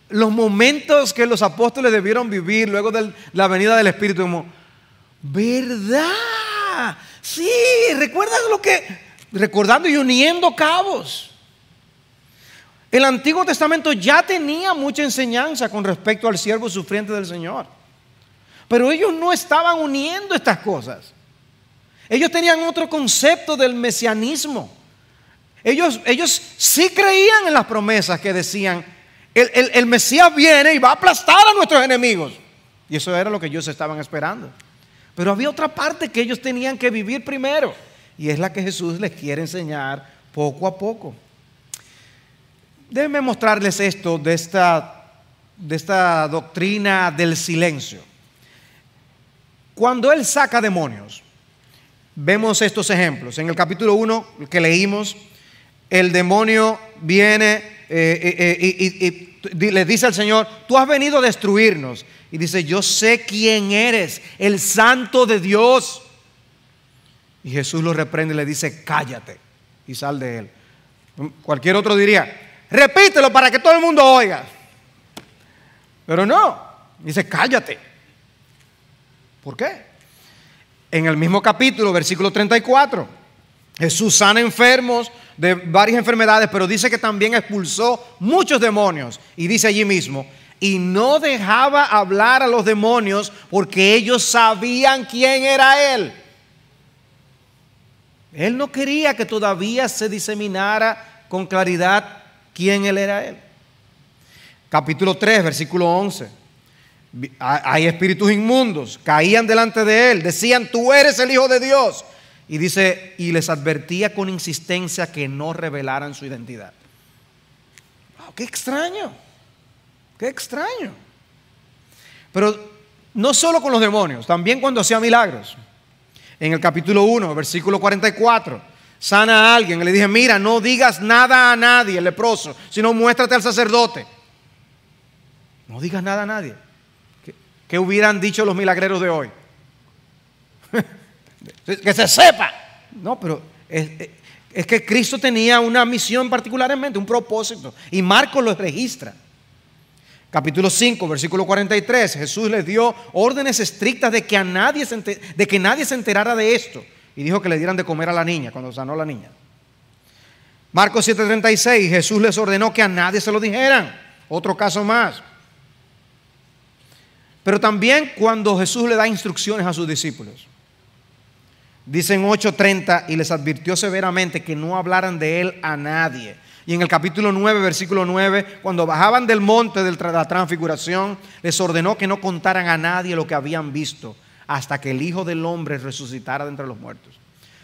los momentos que los apóstoles debieron vivir luego de la venida del Espíritu, como, ¿verdad? Sí, recuerdas lo que, recordando y uniendo cabos. El Antiguo Testamento ya tenía mucha enseñanza con respecto al siervo sufriente del Señor. Pero ellos no estaban uniendo estas cosas. Ellos tenían otro concepto del mesianismo. Ellos, ellos sí creían en las promesas que decían el, Mesías viene y va a aplastar a nuestros enemigos. Y eso era lo que ellos estaban esperando. Pero había otra parte que ellos tenían que vivir primero. Y es la que Jesús les quiere enseñar poco a poco. Déjenme mostrarles esto de esta, de esta doctrina del silencio. Cuando Él saca demonios, vemos estos ejemplos. En el capítulo 1 que leímos, el demonio viene eh, eh, eh, y, le dice al Señor, tú has venido a destruirnos. Y dice, yo sé quién eres, el santo de Dios. Y Jesús lo reprende y le dice, cállate y sal de él. Cualquier otro diría, repítelo para que todo el mundo oiga. Pero no, dice, cállate. ¿Por qué? En el mismo capítulo, versículo 34, Jesús sana enfermos, de varias enfermedades, pero dice que también expulsó muchos demonios. Y dice allí mismo, y no dejaba hablar a los demonios porque ellos sabían quién era él. Él no quería que todavía se diseminara con claridad quién él era él. Capítulo 3, versículo 11. Hay espíritus inmundos, caían delante de él, decían, tú eres el Hijo de Dios. Y dice, y les advertía con insistencia que no revelaran su identidad. Wow, ¡Qué extraño! ¡Qué extraño! Pero no solo con los demonios, también cuando hacía milagros. En el capítulo 1, versículo 44, sana a alguien. Le dije, mira, no digas nada a nadie, el leproso, sino muéstrate al sacerdote. No digas nada a nadie. qué hubieran dicho los milagreros de hoy? Que se sepa. No, pero es, que Cristo tenía una misión particularmente, un propósito. Y Marcos lo registra. Capítulo 5, versículo 43. Jesús les dio órdenes estrictas de que, a nadie se de que nadie se enterara de esto. Y dijo que le dieran de comer a la niña cuando sanó a la niña. Marcos 7:36. Jesús les ordenó que a nadie se lo dijeran. Otro caso más. Pero también cuando Jesús le da instrucciones a sus discípulos. Dicen 8:30 y les advirtió severamente que no hablaran de él a nadie. Y en el capítulo 9, versículo 9, cuando bajaban del monte de la transfiguración, les ordenó que no contaran a nadie lo que habían visto hasta que el Hijo del Hombre resucitara de entre los muertos.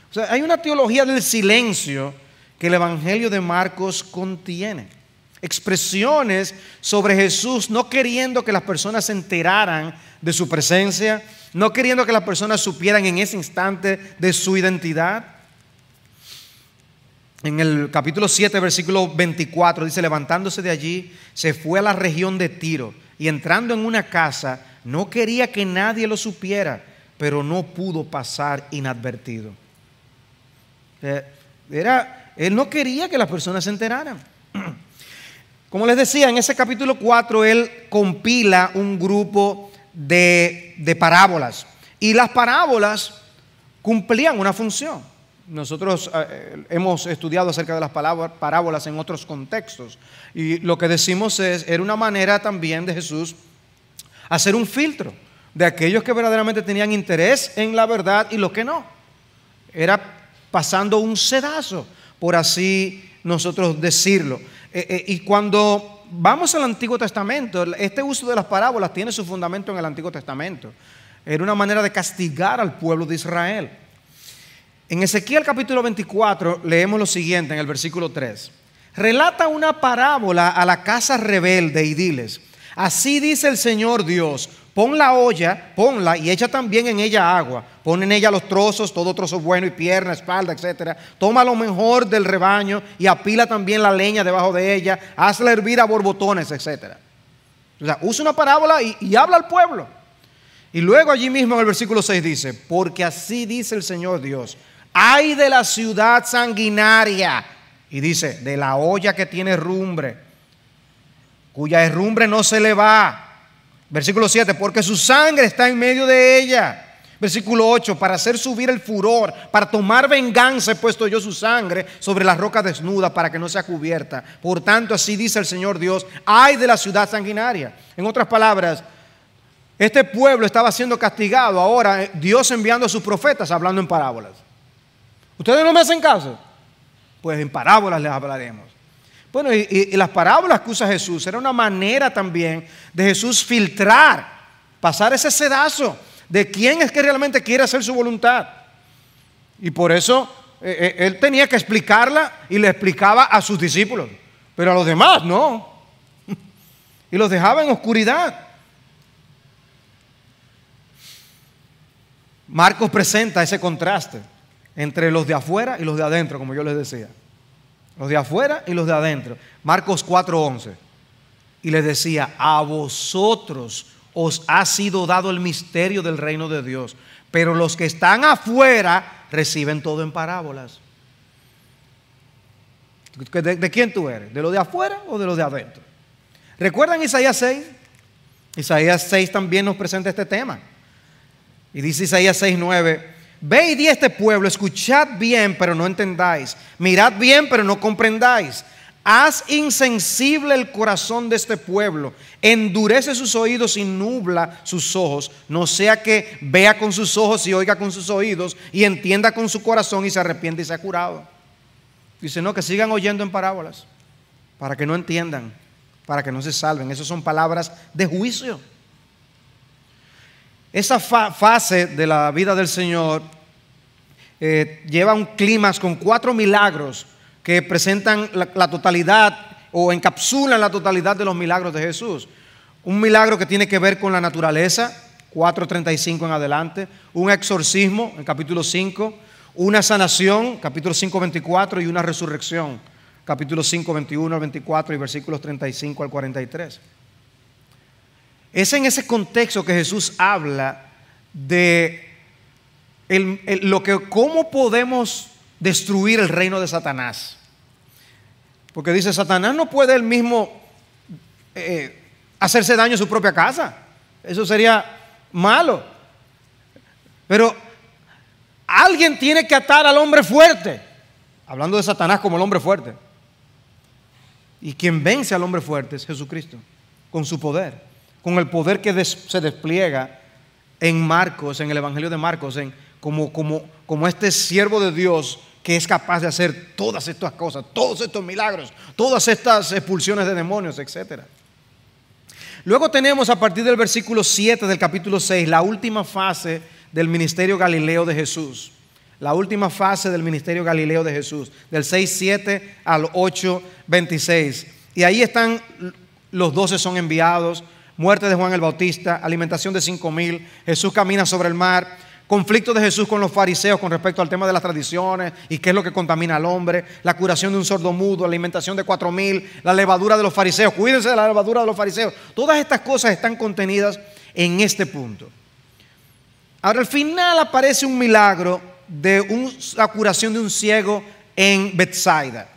O sea, hay una teología del silencio que el Evangelio de Marcos contiene. Expresiones sobre Jesús no queriendo que las personas se enteraran de su presencia, no queriendo que las personas supieran en ese instante de su identidad. En el capítulo 7, versículo 24, dice, levantándose de allí, se fue a la región de Tiro y entrando en una casa, no quería que nadie lo supiera, pero no pudo pasar inadvertido. Eh, era, él no quería que las personas se enteraran. Como les decía, en ese capítulo 4 él compila un grupo de, parábolas. Y las parábolas cumplían una función. Nosotros eh, hemos estudiado acerca de las parábolas en otros contextos. Y lo que decimos es, era una manera también de Jesús hacer un filtro de aquellos que verdaderamente tenían interés en la verdad y los que no. Era pasando un sedazo, por así nosotros decirlo. Eh, eh, y cuando vamos al Antiguo Testamento, este uso de las parábolas tiene su fundamento en el Antiguo Testamento. Era una manera de castigar al pueblo de Israel. En Ezequiel capítulo 24 leemos lo siguiente en el versículo 3. Relata una parábola a la casa rebelde y diles, así dice el Señor Dios, Pon la olla, ponla y echa también en ella agua. Pon en ella los trozos, todo trozo bueno y pierna, espalda, etc. Toma lo mejor del rebaño y apila también la leña debajo de ella. Hazla hervir a borbotones, etc. O sea, usa una parábola y, habla al pueblo. Y luego allí mismo en el versículo 6 dice, porque así dice el Señor Dios, hay de la ciudad sanguinaria. Y dice, de la olla que tiene rumbre, cuya herrumbre no se le va Versículo 7, porque su sangre está en medio de ella. Versículo 8, para hacer subir el furor, para tomar venganza he puesto yo su sangre sobre la roca desnuda para que no sea cubierta. Por tanto, así dice el Señor Dios, ay de la ciudad sanguinaria. En otras palabras, este pueblo estaba siendo castigado, ahora eh, Dios enviando a sus profetas hablando en parábolas. ¿Ustedes no me hacen caso? Pues en parábolas les hablaremos. Bueno, y, las parábolas que usa Jesús era una manera también de Jesús filtrar, pasar ese sedazo de quién es que realmente quiere hacer su voluntad. Y por eso eh, eh, él tenía que explicarla y le explicaba a sus discípulos, pero a los demás no. Y los dejaba en oscuridad. Marcos presenta ese contraste entre los de afuera y los de adentro, como yo les decía los de afuera y los de adentro. Marcos 4:11. Y les decía, a vosotros os ha sido dado el misterio del reino de Dios, pero los que están afuera reciben todo en parábolas. ¿De, quién tú eres? ¿De lo de afuera o de lo de adentro? ¿Recuerdan Isaías 6? Isaías 6 también nos presenta este tema. Y dice Isaías 6:9 Ve y di a este pueblo, escuchad bien, pero no entendáis. Mirad bien, pero no comprendáis. Haz insensible el corazón de este pueblo, endurece sus oídos y nubla sus ojos, no sea que vea con sus ojos y oiga con sus oídos y entienda con su corazón y se arrepiente y sea curado. Dice, no, que sigan oyendo en parábolas, para que no entiendan, para que no se salven. Esas son palabras de juicio. Esa fase de la vida del Señor eh, lleva un clima con cuatro milagros que presentan la, totalidad o encapsulan la totalidad de los milagros de Jesús. Un milagro que tiene que ver con la naturaleza, 4.35 en adelante, un exorcismo, en capítulo 5, una sanación, capítulo 5.24, y una resurrección, capítulo 5.21, al 24 y versículos 35 al 43. Es en ese contexto que Jesús habla de lo que, cómo podemos destruir el reino de Satanás. Porque dice, Satanás no puede él mismo eh, hacerse daño a su propia casa. Eso sería malo. Pero alguien tiene que atar al hombre fuerte. Hablando de Satanás como el hombre fuerte. Y quien vence al hombre fuerte es Jesucristo, con su poder con el poder que se despliega en Marcos, en el Evangelio de Marcos, en, como, como este siervo de Dios que es capaz de hacer todas estas cosas, todos estos milagros, todas estas expulsiones de demonios, etc. Luego tenemos a partir del versículo 7 del capítulo 6 la última fase del ministerio Galileo de Jesús. La última fase del ministerio Galileo de Jesús, del 7 al 8, 26. Y ahí están, los doce son enviados, muerte de Juan el Bautista, alimentación de cinco mil, Jesús camina sobre el mar, conflicto de Jesús con los fariseos con respecto al tema de las tradiciones y qué es lo que contamina al hombre, la curación de un sordo mudo, alimentación de cuatro mil, la levadura de los fariseos, cuídense de la levadura de los fariseos. Todas estas cosas están contenidas en este punto. Ahora al final aparece un milagro de la curación de un ciego en Bethsaida.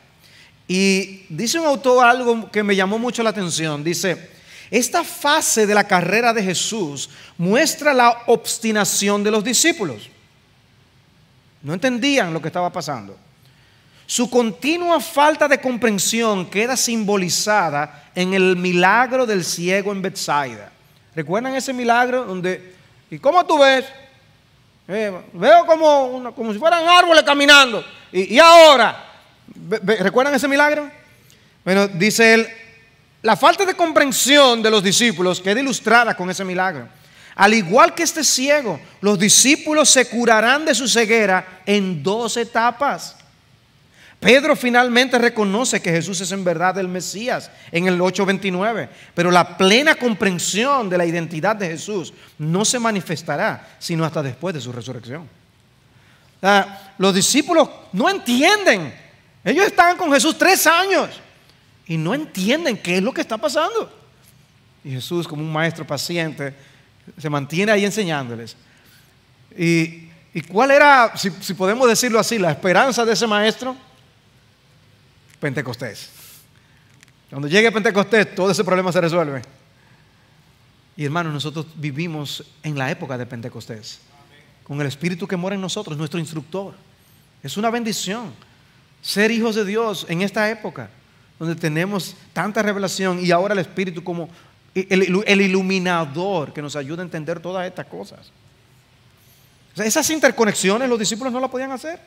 Y dice un autor algo que me llamó mucho la atención. Dice, esta fase de la carrera de Jesús muestra la obstinación de los discípulos. No entendían lo que estaba pasando. Su continua falta de comprensión queda simbolizada en el milagro del ciego en Bethsaida. ¿Recuerdan ese milagro donde, ¿y cómo tú ves? Eh, veo como, como si fueran árboles caminando. ¿Y, y ahora? ¿Recuerdan ese milagro? Bueno, dice él, la falta de comprensión de los discípulos queda ilustrada con ese milagro. Al igual que este ciego, los discípulos se curarán de su ceguera en dos etapas. Pedro finalmente reconoce que Jesús es en verdad el Mesías en el 8:29, pero la plena comprensión de la identidad de Jesús no se manifestará sino hasta después de su resurrección. Ah, los discípulos no entienden. Ellos estaban con Jesús tres años y no entienden qué es lo que está pasando. Y Jesús, como un maestro paciente, se mantiene ahí enseñándoles. ¿Y, cuál era, si, si, podemos decirlo así, la esperanza de ese maestro? Pentecostés. Cuando llegue Pentecostés, todo ese problema se resuelve. Y hermanos, nosotros vivimos en la época de Pentecostés, con el Espíritu que mora en nosotros, nuestro instructor. Es una bendición ser hijos de Dios en esta época donde tenemos tanta revelación y ahora el Espíritu como el, iluminador que nos ayuda a entender todas estas cosas. esas interconexiones los discípulos no las podían hacer.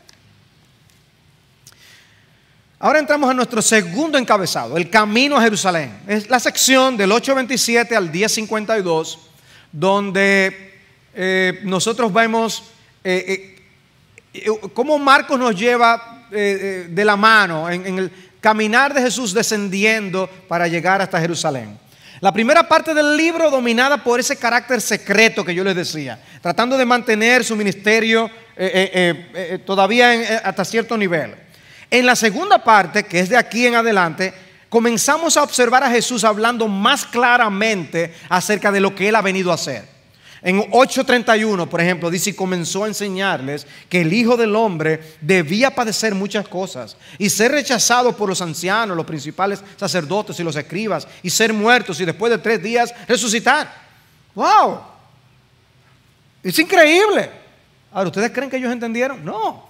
Ahora entramos a nuestro segundo encabezado, el camino a Jerusalén. Es la sección del 8.27 al 10.52, donde eh, nosotros vemos eh, eh, cómo Marcos nos lleva de la mano en el, caminar de Jesús descendiendo para llegar hasta Jerusalén. La primera parte del libro dominada por ese carácter secreto que yo les decía, tratando de mantener su ministerio eh, eh, eh, todavía hasta cierto nivel. En la segunda parte, que es de aquí en adelante, comenzamos a observar a Jesús hablando más claramente acerca de lo que él ha venido a hacer. En 8.31, por ejemplo, dice, y comenzó a enseñarles que el Hijo del Hombre debía padecer muchas cosas y ser rechazado por los ancianos, los principales sacerdotes y los escribas, y ser muertos y después de tres días resucitar. ¡Wow! Es increíble. Ahora, ¿ustedes creen que ellos entendieron? No.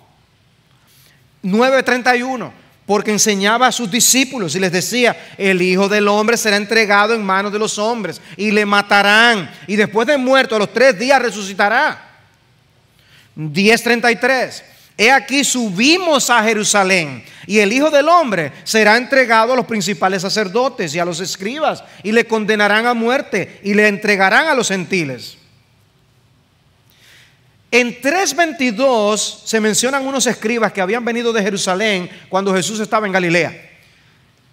9.31 porque enseñaba a sus discípulos y les decía, el Hijo del Hombre será entregado en manos de los hombres y le matarán y después de muerto a los tres días resucitará. 10.33, he aquí subimos a Jerusalén y el Hijo del Hombre será entregado a los principales sacerdotes y a los escribas y le condenarán a muerte y le entregarán a los gentiles en 3.22 se mencionan unos escribas que habían venido de Jerusalén cuando Jesús estaba en Galilea.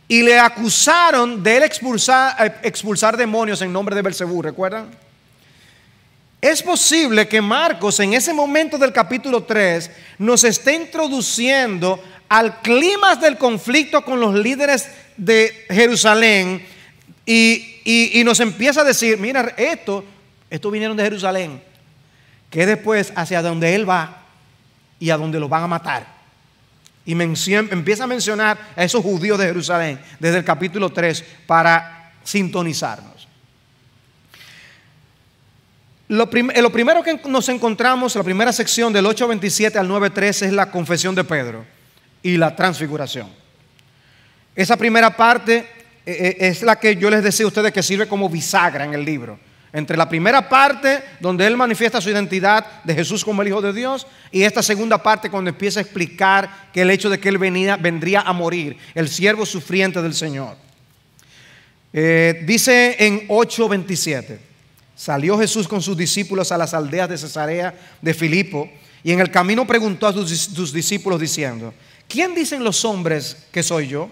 Y le acusaron de él expulsar, eh, demonios en nombre de Belcebú, ¿recuerdan? Es posible que Marcos en ese momento del capítulo 3 nos esté introduciendo al clima del conflicto con los líderes de Jerusalén y, nos empieza a decir, mira, esto, esto vinieron de Jerusalén que después hacia donde él va y a donde lo van a matar. Y empieza a mencionar a esos judíos de Jerusalén desde el capítulo 3 para sintonizarnos. Lo, eh, lo, primero que nos encontramos, la primera sección del 8.27 al 9.13 es la confesión de Pedro y la transfiguración. Esa primera parte eh, eh, es la que yo les decía a ustedes que sirve como bisagra en el libro. Entre la primera parte, donde él manifiesta su identidad de Jesús como el Hijo de Dios, y esta segunda parte, cuando empieza a explicar que el hecho de que él venía, vendría a morir, el siervo sufriente del Señor. Eh, dice en 8:27, salió Jesús con sus discípulos a las aldeas de Cesarea de Filipo, y en el camino preguntó a sus discípulos diciendo: ¿Quién dicen los hombres que soy yo?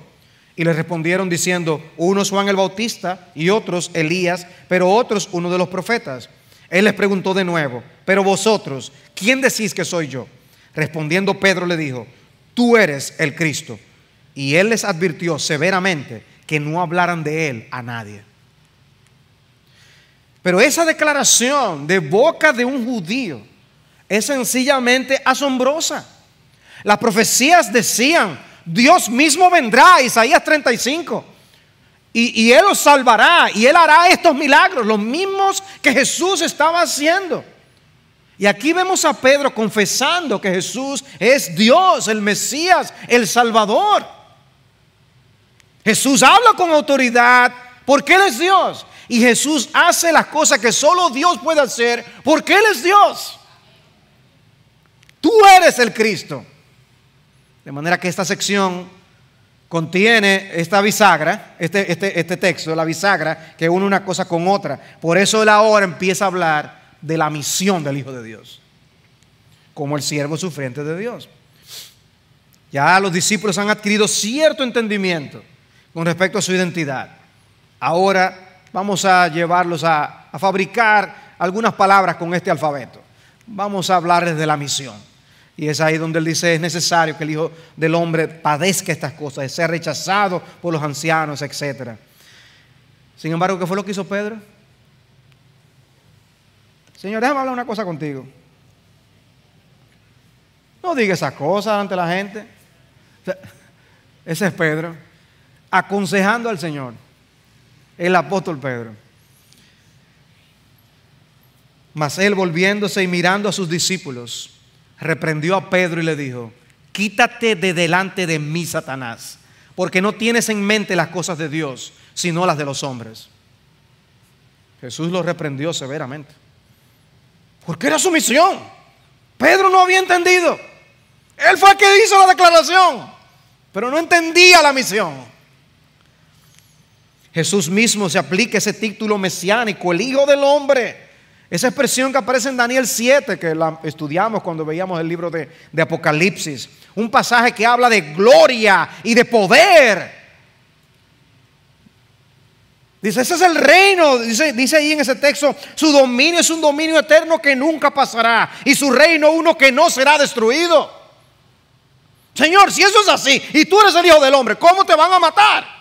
Y le respondieron diciendo, unos Juan el Bautista y otros Elías, pero otros uno de los profetas. Él les preguntó de nuevo, pero vosotros, ¿quién decís que soy yo? Respondiendo Pedro le dijo, tú eres el Cristo. Y él les advirtió severamente que no hablaran de él a nadie. Pero esa declaración de boca de un judío es sencillamente asombrosa. Las profecías decían, Dios mismo vendrá, Isaías 35. Y, y Él los salvará y Él hará estos milagros, los mismos que Jesús estaba haciendo. Y aquí vemos a Pedro confesando que Jesús es Dios, el Mesías, el Salvador. Jesús habla con autoridad porque Él es Dios. Y Jesús hace las cosas que solo Dios puede hacer porque Él es Dios. Tú eres el Cristo. De manera que esta sección contiene esta bisagra, este, este, este texto, la bisagra, que une una cosa con otra. Por eso él ahora empieza a hablar de la misión del Hijo de Dios, como el siervo sufriente de Dios. Ya los discípulos han adquirido cierto entendimiento con respecto a su identidad. Ahora vamos a llevarlos a, a fabricar algunas palabras con este alfabeto. Vamos a hablarles de la misión. Y es ahí donde él dice, es necesario que el Hijo del Hombre padezca estas cosas, ser rechazado por los ancianos, etc. Sin embargo, ¿qué fue lo que hizo Pedro? Señor, déjame hablar una cosa contigo. No diga esas cosas ante la gente. Ese es Pedro, aconsejando al Señor, el apóstol Pedro. Mas él volviéndose y mirando a sus discípulos, reprendió a Pedro y le dijo, quítate de delante de mí, Satanás, porque no tienes en mente las cosas de Dios, sino las de los hombres. Jesús lo reprendió severamente, porque era su misión. Pedro no había entendido. Él fue el que hizo la declaración, pero no entendía la misión. Jesús mismo se aplica ese título mesiánico, el Hijo del Hombre esa expresión que aparece en Daniel 7, que la estudiamos cuando veíamos el libro de, Apocalipsis, un pasaje que habla de gloria y de poder. Dice, ese es el reino, dice, dice ahí en ese texto, su dominio es un dominio eterno que nunca pasará y su reino uno que no será destruido. Señor, si eso es así y tú eres el Hijo del Hombre, ¿cómo te van a matar?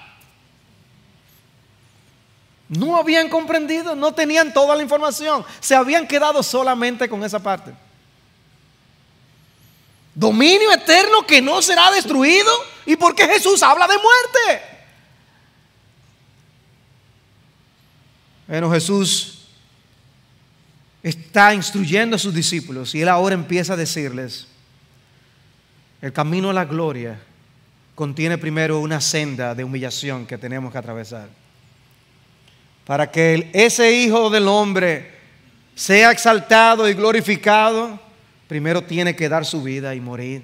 No habían comprendido, no tenían toda la información, se habían quedado solamente con esa parte. Dominio eterno que no será destruido. ¿Y por qué Jesús habla de muerte? Bueno, Jesús está instruyendo a sus discípulos y él ahora empieza a decirles, el camino a la gloria contiene primero una senda de humillación que tenemos que atravesar para que ese Hijo del Hombre sea exaltado y glorificado, primero tiene que dar su vida y morir.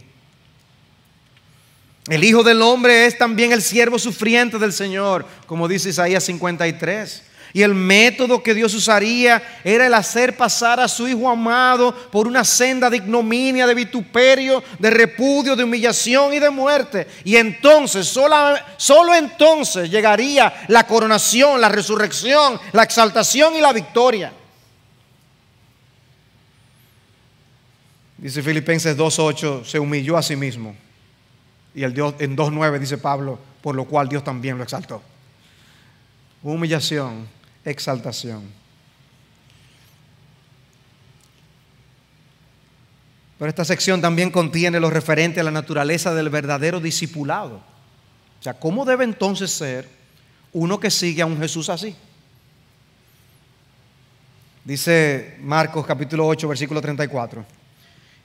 El Hijo del Hombre es también el siervo sufriente del Señor, como dice Isaías 53. Y el método que Dios usaría era el hacer pasar a su hijo amado por una senda de ignominia, de vituperio, de repudio, de humillación y de muerte. Y entonces, solo, entonces llegaría la coronación, la resurrección, la exaltación y la victoria. Dice Filipenses 2.8, se humilló a sí mismo. Y el Dios, en 2.9 dice Pablo, por lo cual Dios también lo exaltó. Humillación, exaltación. Pero esta sección también contiene lo referente a la naturaleza del verdadero discipulado. O sea, ¿cómo debe entonces ser uno que sigue a un Jesús así? Dice Marcos capítulo 8, versículo 34.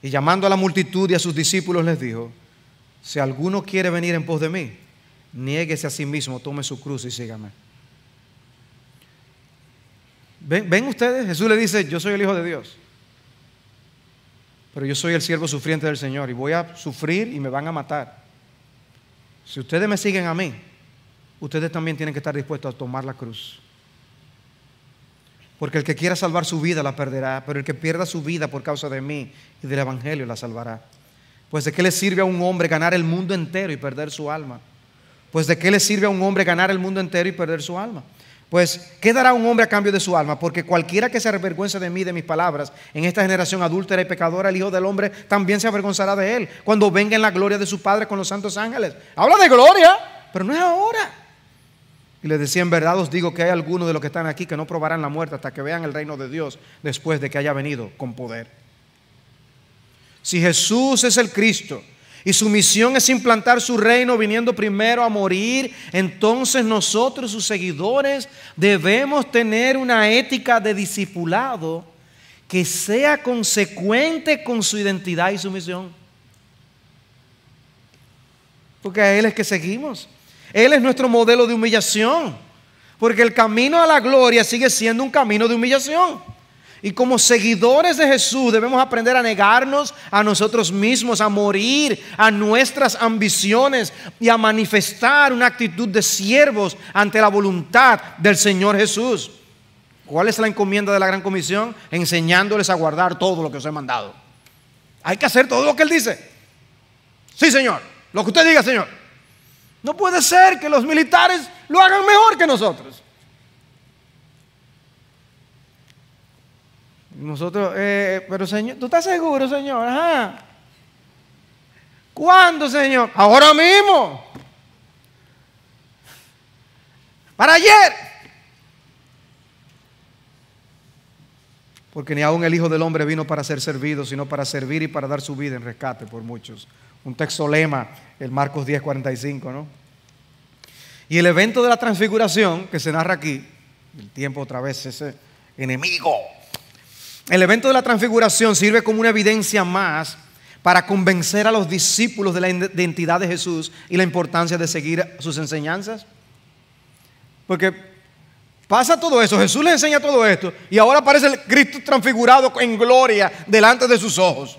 Y llamando a la multitud y a sus discípulos les dijo, si alguno quiere venir en pos de mí, niéguese a sí mismo, tome su cruz y sígame. ¿Ven, ustedes? Jesús le dice, yo soy el Hijo de Dios. Pero yo soy el siervo sufriente del Señor y voy a sufrir y me van a matar. Si ustedes me siguen a mí, ustedes también tienen que estar dispuestos a tomar la cruz. Porque el que quiera salvar su vida la perderá, pero el que pierda su vida por causa de mí y del Evangelio la salvará. Pues de qué le sirve a un hombre ganar el mundo entero y perder su alma. Pues de qué le sirve a un hombre ganar el mundo entero y perder su alma. Pues, ¿qué dará un hombre a cambio de su alma? Porque cualquiera que se avergüence de mí, de mis palabras, en esta generación adúltera y pecadora, el Hijo del Hombre también se avergonzará de él, cuando venga en la gloria de su Padre con los santos ángeles. Habla de gloria, pero no es ahora. Y le decía, en verdad os digo que hay algunos de los que están aquí que no probarán la muerte hasta que vean el reino de Dios después de que haya venido con poder. Si Jesús es el Cristo, y su misión es implantar su reino viniendo primero a morir. Entonces nosotros, sus seguidores, debemos tener una ética de discipulado que sea consecuente con su identidad y su misión. Porque a Él es que seguimos. Él es nuestro modelo de humillación. Porque el camino a la gloria sigue siendo un camino de humillación. Y como seguidores de Jesús debemos aprender a negarnos a nosotros mismos, a morir a nuestras ambiciones y a manifestar una actitud de siervos ante la voluntad del Señor Jesús. ¿Cuál es la encomienda de la gran comisión? Enseñándoles a guardar todo lo que os he mandado. Hay que hacer todo lo que Él dice. Sí, Señor. Lo que usted diga, Señor. No puede ser que los militares lo hagan mejor que nosotros. Nosotros, eh, eh, pero Señor, ¿tú estás seguro, Señor? ¿Cuándo, Señor? Ahora mismo. Para ayer. Porque ni aún el Hijo del Hombre vino para ser servido, sino para servir y para dar su vida en rescate por muchos. Un texto lema, el Marcos 10, 45, ¿no? Y el evento de la transfiguración que se narra aquí, el tiempo otra vez, ese enemigo el evento de la transfiguración sirve como una evidencia más para convencer a los discípulos de la identidad de Jesús y la importancia de seguir sus enseñanzas. Porque pasa todo eso, Jesús les enseña todo esto y ahora aparece el Cristo transfigurado en gloria delante de sus ojos.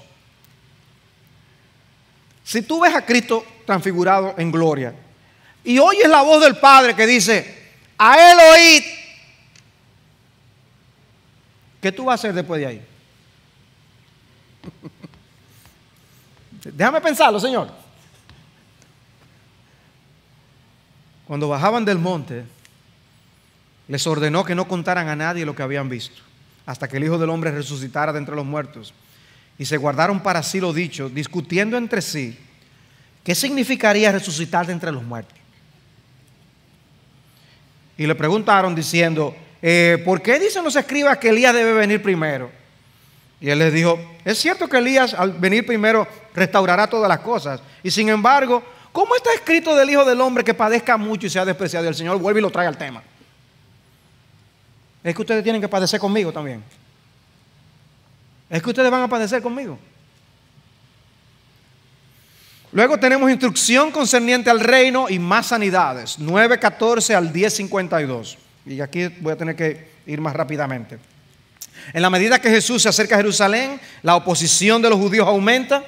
Si tú ves a Cristo transfigurado en gloria y oyes la voz del Padre que dice, a él oíd ¿Qué tú vas a hacer después de ahí? Déjame pensarlo, Señor. Cuando bajaban del monte, les ordenó que no contaran a nadie lo que habían visto, hasta que el Hijo del Hombre resucitara de entre los muertos. Y se guardaron para sí lo dicho, discutiendo entre sí qué significaría resucitar de entre los muertos. Y le preguntaron diciendo, eh, ¿por qué dicen los escribas que Elías debe venir primero? Y él les dijo, es cierto que Elías al venir primero restaurará todas las cosas. Y sin embargo, ¿cómo está escrito del Hijo del Hombre que padezca mucho y sea despreciado? Y el Señor vuelve y lo trae al tema. Es que ustedes tienen que padecer conmigo también. Es que ustedes van a padecer conmigo. Luego tenemos instrucción concerniente al reino y más sanidades. 9.14 al 10.52. Y aquí voy a tener que ir más rápidamente. En la medida que Jesús se acerca a Jerusalén, la oposición de los judíos aumenta.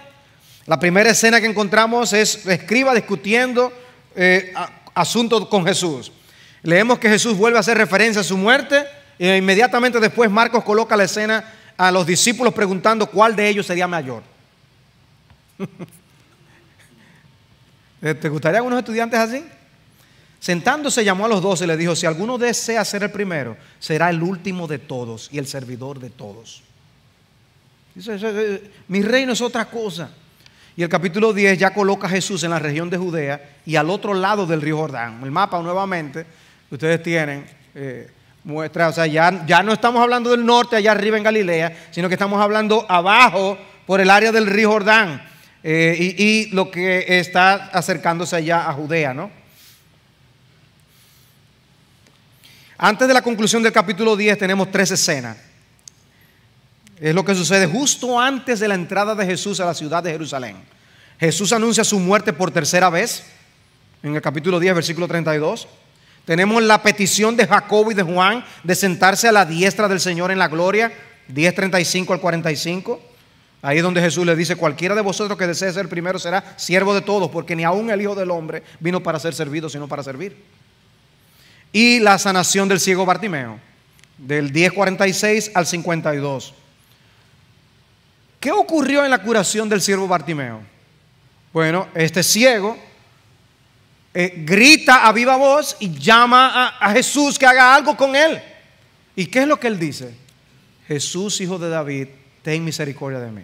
La primera escena que encontramos es escriba discutiendo eh, asuntos con Jesús. Leemos que Jesús vuelve a hacer referencia a su muerte e inmediatamente después Marcos coloca la escena a los discípulos preguntando cuál de ellos sería mayor. ¿Te gustaría unos estudiantes así? Sentándose llamó a los dos y le dijo, si alguno desea ser el primero, será el último de todos y el servidor de todos. Eh, mi reino es otra cosa. Y el capítulo 10 ya coloca a Jesús en la región de Judea y al otro lado del río Jordán. El mapa nuevamente que ustedes tienen eh, muestra, o sea, ya, no estamos hablando del norte allá arriba en Galilea, sino que estamos hablando abajo por el área del río Jordán eh, y lo que está acercándose allá a Judea, ¿no? Antes de la conclusión del capítulo 10 tenemos tres escenas. Es lo que sucede justo antes de la entrada de Jesús a la ciudad de Jerusalén. Jesús anuncia su muerte por tercera vez en el capítulo 10, versículo 32. Tenemos la petición de Jacobo y de Juan de sentarse a la diestra del Señor en la gloria, 10.35 al 45. Ahí es donde Jesús le dice, cualquiera de vosotros que desee ser primero será siervo de todos, porque ni aun el Hijo del Hombre vino para ser servido, sino para servir y la sanación del ciego Bartimeo, del 1046 al 52. ¿Qué ocurrió en la curación del siervo Bartimeo? Bueno, este ciego eh, grita a viva voz y llama a Jesús que haga algo con él. ¿Y qué es lo que él dice? Jesús, hijo de David, ten misericordia de mí.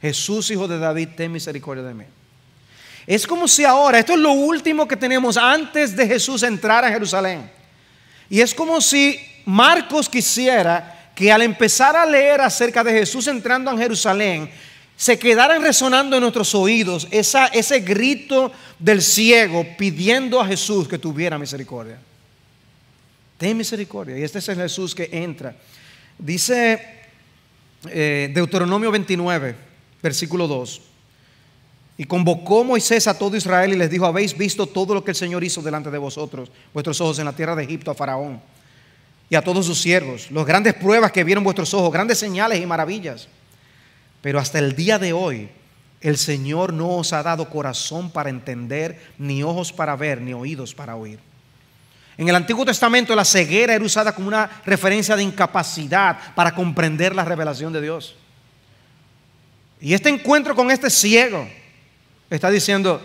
Jesús, hijo de David, ten misericordia de mí. Es como si ahora, esto es lo último que tenemos antes de Jesús entrar a Jerusalén. Y es como si Marcos quisiera que al empezar a leer acerca de Jesús entrando a Jerusalén, se quedaran resonando en nuestros oídos ese grito del ciego pidiendo a Jesús que tuviera misericordia. Ten misericordia. Y este es el Jesús que entra. Dice eh, Deuteronomio 29, versículo 2. Y convocó Moisés a todo Israel y les dijo, habéis visto todo lo que el Señor hizo delante de vosotros, vuestros ojos en la tierra de Egipto a Faraón y a todos sus siervos, las grandes pruebas que vieron vuestros ojos, grandes señales y maravillas. Pero hasta el día de hoy el Señor no os ha dado corazón para entender, ni ojos para ver, ni oídos para oír. En el Antiguo Testamento la ceguera era usada como una referencia de incapacidad para comprender la revelación de Dios. Y este encuentro con este ciego, Está diciendo,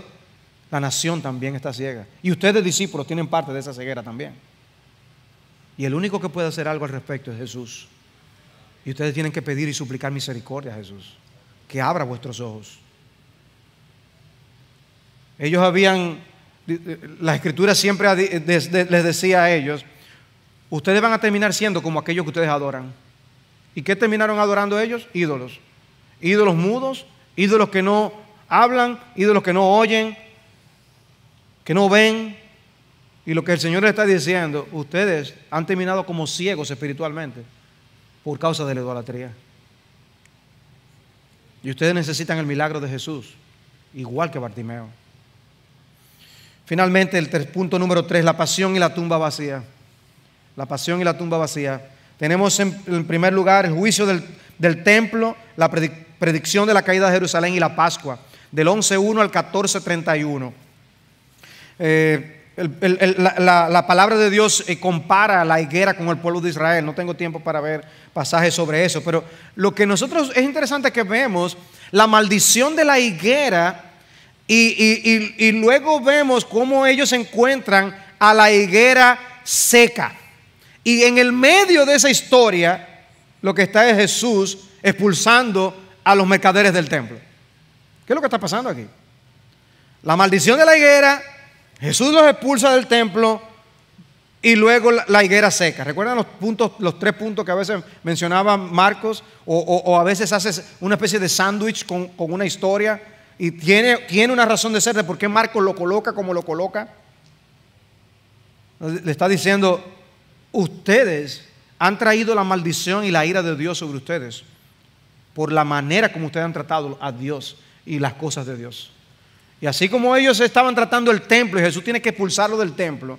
la nación también está ciega. Y ustedes discípulos tienen parte de esa ceguera también. Y el único que puede hacer algo al respecto es Jesús. Y ustedes tienen que pedir y suplicar misericordia a Jesús. Que abra vuestros ojos. Ellos habían, la escritura siempre les decía a ellos, ustedes van a terminar siendo como aquellos que ustedes adoran. ¿Y qué terminaron adorando ellos? Ídolos. Ídolos mudos, ídolos que no Hablan y de los que no oyen, que no ven. Y lo que el Señor está diciendo, ustedes han terminado como ciegos espiritualmente por causa de la idolatría. Y ustedes necesitan el milagro de Jesús, igual que Bartimeo. Finalmente, el punto número tres la pasión y la tumba vacía. La pasión y la tumba vacía. Tenemos en, primer lugar el juicio del, templo, la predicción de la caída de Jerusalén y la Pascua del 11.1 al 14.31. Eh, la, palabra de Dios eh, compara la higuera con el pueblo de Israel. No tengo tiempo para ver pasajes sobre eso, pero lo que nosotros es interesante que vemos la maldición de la higuera y, y luego vemos cómo ellos encuentran a la higuera seca. Y en el medio de esa historia, lo que está es Jesús expulsando a los mercaderes del templo. ¿Qué es lo que está pasando aquí? La maldición de la higuera, Jesús los expulsa del templo y luego la, higuera seca. ¿Recuerdan los, puntos, los tres puntos que a veces mencionaba Marcos? O, a veces haces una especie de sándwich con, una historia y tiene, tiene una razón de ser de por qué Marcos lo coloca como lo coloca. Le está diciendo, ustedes han traído la maldición y la ira de Dios sobre ustedes por la manera como ustedes han tratado a Dios y las cosas de Dios. Y así como ellos estaban tratando el templo y Jesús tiene que expulsarlo del templo,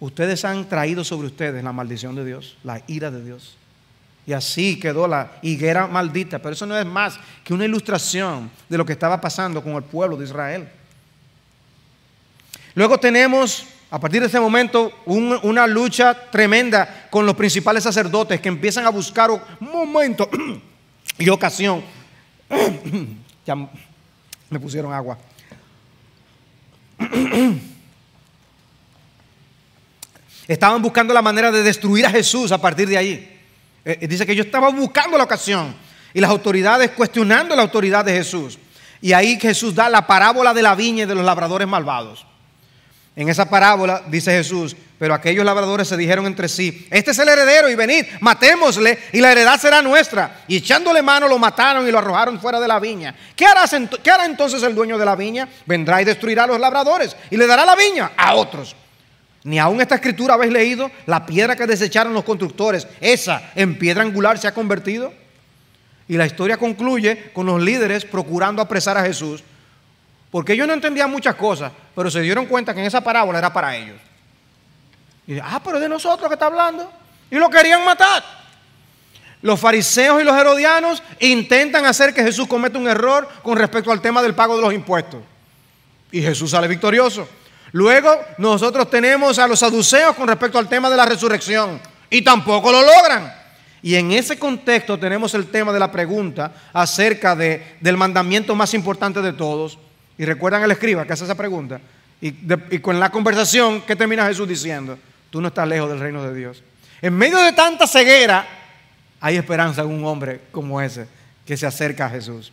ustedes han traído sobre ustedes la maldición de Dios, la ira de Dios. Y así quedó la higuera maldita. Pero eso no es más que una ilustración de lo que estaba pasando con el pueblo de Israel. Luego tenemos, a partir de este momento, una lucha tremenda con los principales sacerdotes que empiezan a buscar un momento y ocasión Ya me pusieron agua. Estaban buscando la manera de destruir a Jesús a partir de ahí. Eh, eh, dice que yo estaba buscando la ocasión y las autoridades cuestionando la autoridad de Jesús. Y ahí Jesús da la parábola de la viña y de los labradores malvados. En esa parábola dice Jesús, pero aquellos labradores se dijeron entre sí, este es el heredero y venid, matémosle y la heredad será nuestra. Y echándole mano lo mataron y lo arrojaron fuera de la viña. ¿Qué, hará entonces el dueño de la viña? Vendrá y destruirá a los labradores y le dará la viña a otros. Ni aún esta escritura habéis leído, la piedra que desecharon los constructores, esa en piedra angular se ha convertido. Y la historia concluye con los líderes procurando apresar a Jesús, porque ellos no entendían muchas cosas, pero se dieron cuenta que en esa parábola era para ellos. Y dice, ah, pero de nosotros que está hablando. Y lo querían matar. Los fariseos y los herodianos intentan hacer que Jesús cometa un error con respecto al tema del pago de los impuestos. Y Jesús sale victorioso. Luego nosotros tenemos a los saduceos con respecto al tema de la resurrección. Y tampoco lo logran. Y en ese contexto tenemos el tema de la pregunta acerca del mandamiento más importante de todos. Y recuerdan al escriba que hace esa pregunta. Y, y con la conversación, ¿qué termina Jesús diciendo? tú no estás lejos del reino de Dios. En medio de tanta ceguera, hay esperanza en un hombre como ese que se acerca a Jesús.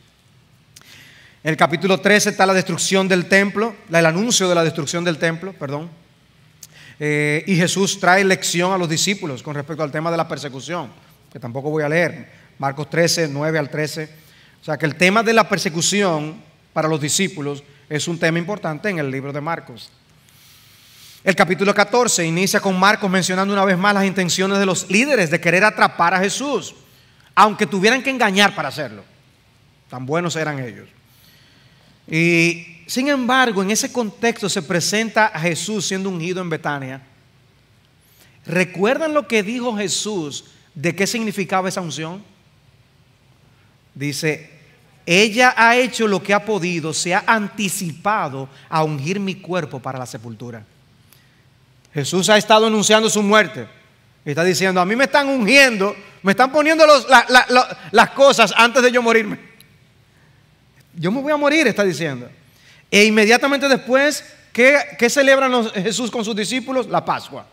En el capítulo 13 está la destrucción del templo, el anuncio de la destrucción del templo, perdón. Eh, y Jesús trae lección a los discípulos con respecto al tema de la persecución, que tampoco voy a leer. Marcos 13, 9 al 13. O sea que el tema de la persecución para los discípulos es un tema importante en el libro de Marcos. El capítulo 14 inicia con Marcos mencionando una vez más las intenciones de los líderes de querer atrapar a Jesús, aunque tuvieran que engañar para hacerlo. Tan buenos eran ellos. Y sin embargo, en ese contexto se presenta a Jesús siendo ungido en Betania. ¿Recuerdan lo que dijo Jesús de qué significaba esa unción? Dice, ella ha hecho lo que ha podido, se ha anticipado a ungir mi cuerpo para la sepultura. Jesús ha estado anunciando su muerte. está diciendo, a mí me están ungiendo, me están poniendo las cosas antes de yo morirme. Yo me voy a morir, está diciendo. E inmediatamente después, ¿qué, celebran Jesús con sus discípulos? La Pascua.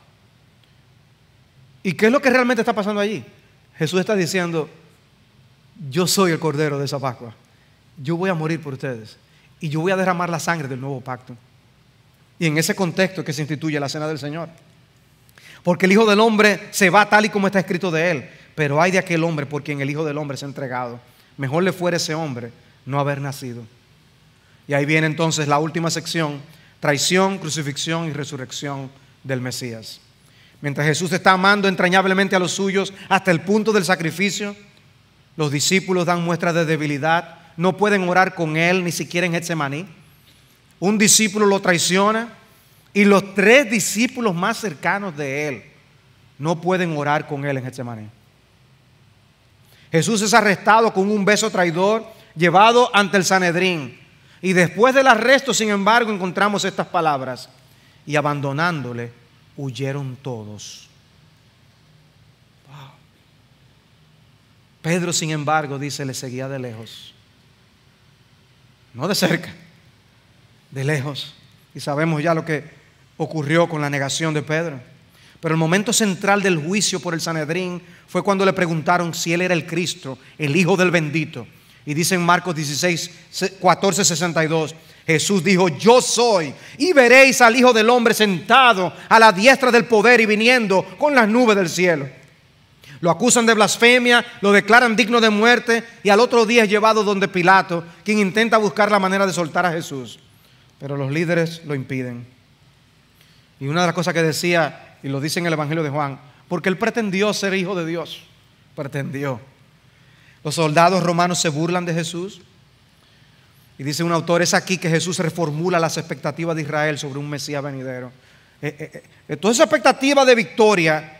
¿Y qué es lo que realmente está pasando allí? Jesús está diciendo, yo soy el Cordero de esa Pascua. Yo voy a morir por ustedes. Y yo voy a derramar la sangre del nuevo pacto. Y en ese contexto que se instituye la cena del Señor. Porque el Hijo del Hombre se va tal y como está escrito de él. Pero hay de aquel hombre por quien el Hijo del Hombre se ha entregado. Mejor le fuera ese hombre no haber nacido. Y ahí viene entonces la última sección, traición, crucifixión y resurrección del Mesías. Mientras Jesús está amando entrañablemente a los suyos hasta el punto del sacrificio, los discípulos dan muestras de debilidad, no pueden orar con él, ni siquiera en Getsemaní un discípulo lo traiciona y los tres discípulos más cercanos de él no pueden orar con él en manera Jesús es arrestado con un beso traidor, llevado ante el Sanedrín. Y después del arresto, sin embargo, encontramos estas palabras. Y abandonándole, huyeron todos. Pedro, sin embargo, dice, le seguía de lejos, no de cerca de lejos. Y sabemos ya lo que ocurrió con la negación de Pedro. Pero el momento central del juicio por el Sanedrín fue cuando le preguntaron si él era el Cristo, el Hijo del bendito. Y dice en Marcos 16, 14, 62, Jesús dijo, yo soy, y veréis al Hijo del Hombre sentado a la diestra del poder y viniendo con las nubes del cielo. Lo acusan de blasfemia, lo declaran digno de muerte y al otro día es llevado donde Pilato, quien intenta buscar la manera de soltar a Jesús pero los líderes lo impiden. Y una de las cosas que decía, y lo dice en el Evangelio de Juan, porque él pretendió ser hijo de Dios, pretendió. Los soldados romanos se burlan de Jesús. Y dice un autor, es aquí que Jesús reformula las expectativas de Israel sobre un Mesías venidero. Entonces, eh, eh, eh, toda esa expectativa de victoria,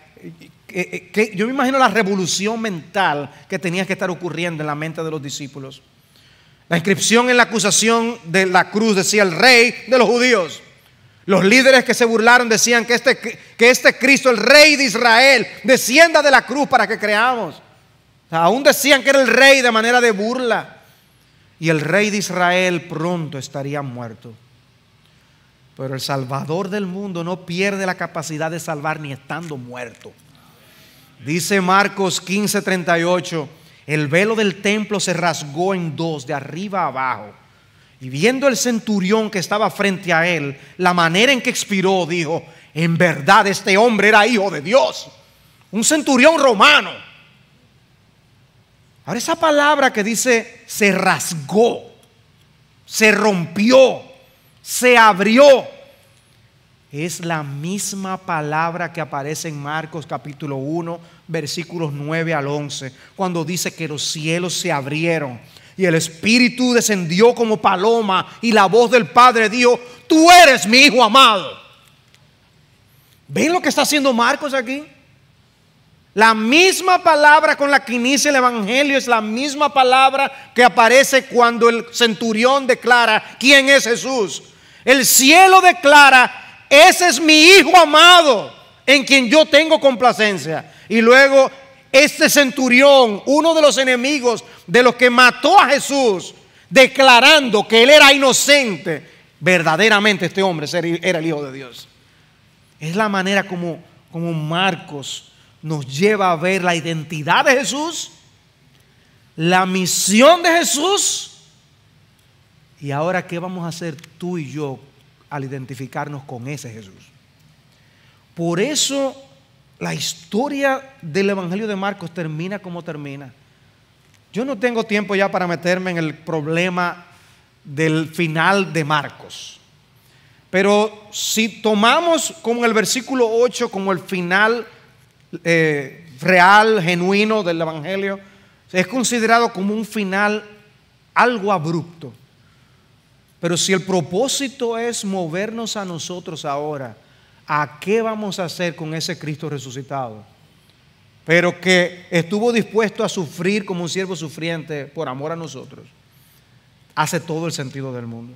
que yo me imagino la revolución mental que tenía que estar ocurriendo en la mente de los discípulos. La inscripción en la acusación de la cruz decía el rey de los judíos. Los líderes que se burlaron decían que este, que este Cristo, el rey de Israel, descienda de la cruz para que creamos. Aún decían que era el rey de manera de burla. Y el rey de Israel pronto estaría muerto. Pero el Salvador del mundo no pierde la capacidad de salvar ni estando muerto. Dice Marcos 15:38, el velo del templo se rasgó en dos, de arriba a abajo. Y viendo el centurión que estaba frente a él, la manera en que expiró, dijo, en verdad este hombre era hijo de Dios, un centurión romano. Ahora esa palabra que dice, se rasgó, se rompió, se abrió, es la misma palabra que aparece en Marcos capítulo 1 versículos 9 al 11, cuando dice que los cielos se abrieron y el Espíritu descendió como paloma y la voz del Padre dijo, tú eres mi Hijo amado. ¿Ven lo que está haciendo Marcos aquí? La misma palabra con la que inicia el Evangelio es la misma palabra que aparece cuando el centurión declara, ¿quién es Jesús? El cielo declara, ese es mi Hijo amado en quien yo tengo complacencia. Y luego este centurión, uno de los enemigos de los que mató a Jesús, declarando que él era inocente, verdaderamente este hombre era el Hijo de Dios. Es la manera como, como Marcos nos lleva a ver la identidad de Jesús, la misión de Jesús, y ahora qué vamos a hacer tú y yo al identificarnos con ese Jesús. Por eso la historia del Evangelio de Marcos termina como termina. Yo no tengo tiempo ya para meterme en el problema del final de Marcos. Pero si tomamos como el versículo 8 como el final eh, real, genuino del Evangelio, es considerado como un final algo abrupto. Pero si el propósito es movernos a nosotros ahora, a qué vamos a hacer con ese Cristo resucitado, pero que estuvo dispuesto a sufrir como un siervo sufriente por amor a nosotros, hace todo el sentido del mundo.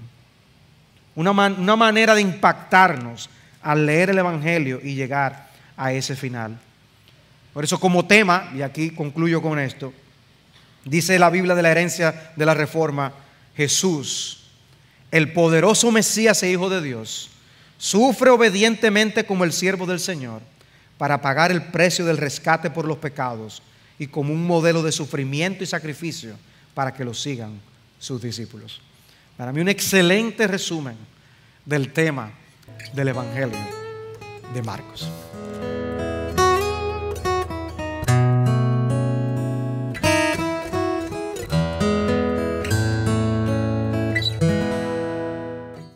Una, manera de impactarnos al leer el Evangelio y llegar a ese final. Por eso como tema, y aquí concluyo con esto, dice la Biblia de la herencia de la Reforma, Jesús, el poderoso Mesías e Hijo de Dios, Sufre obedientemente como el siervo del Señor para pagar el precio del rescate por los pecados y como un modelo de sufrimiento y sacrificio para que lo sigan sus discípulos. Para mí un excelente resumen del tema del Evangelio de Marcos.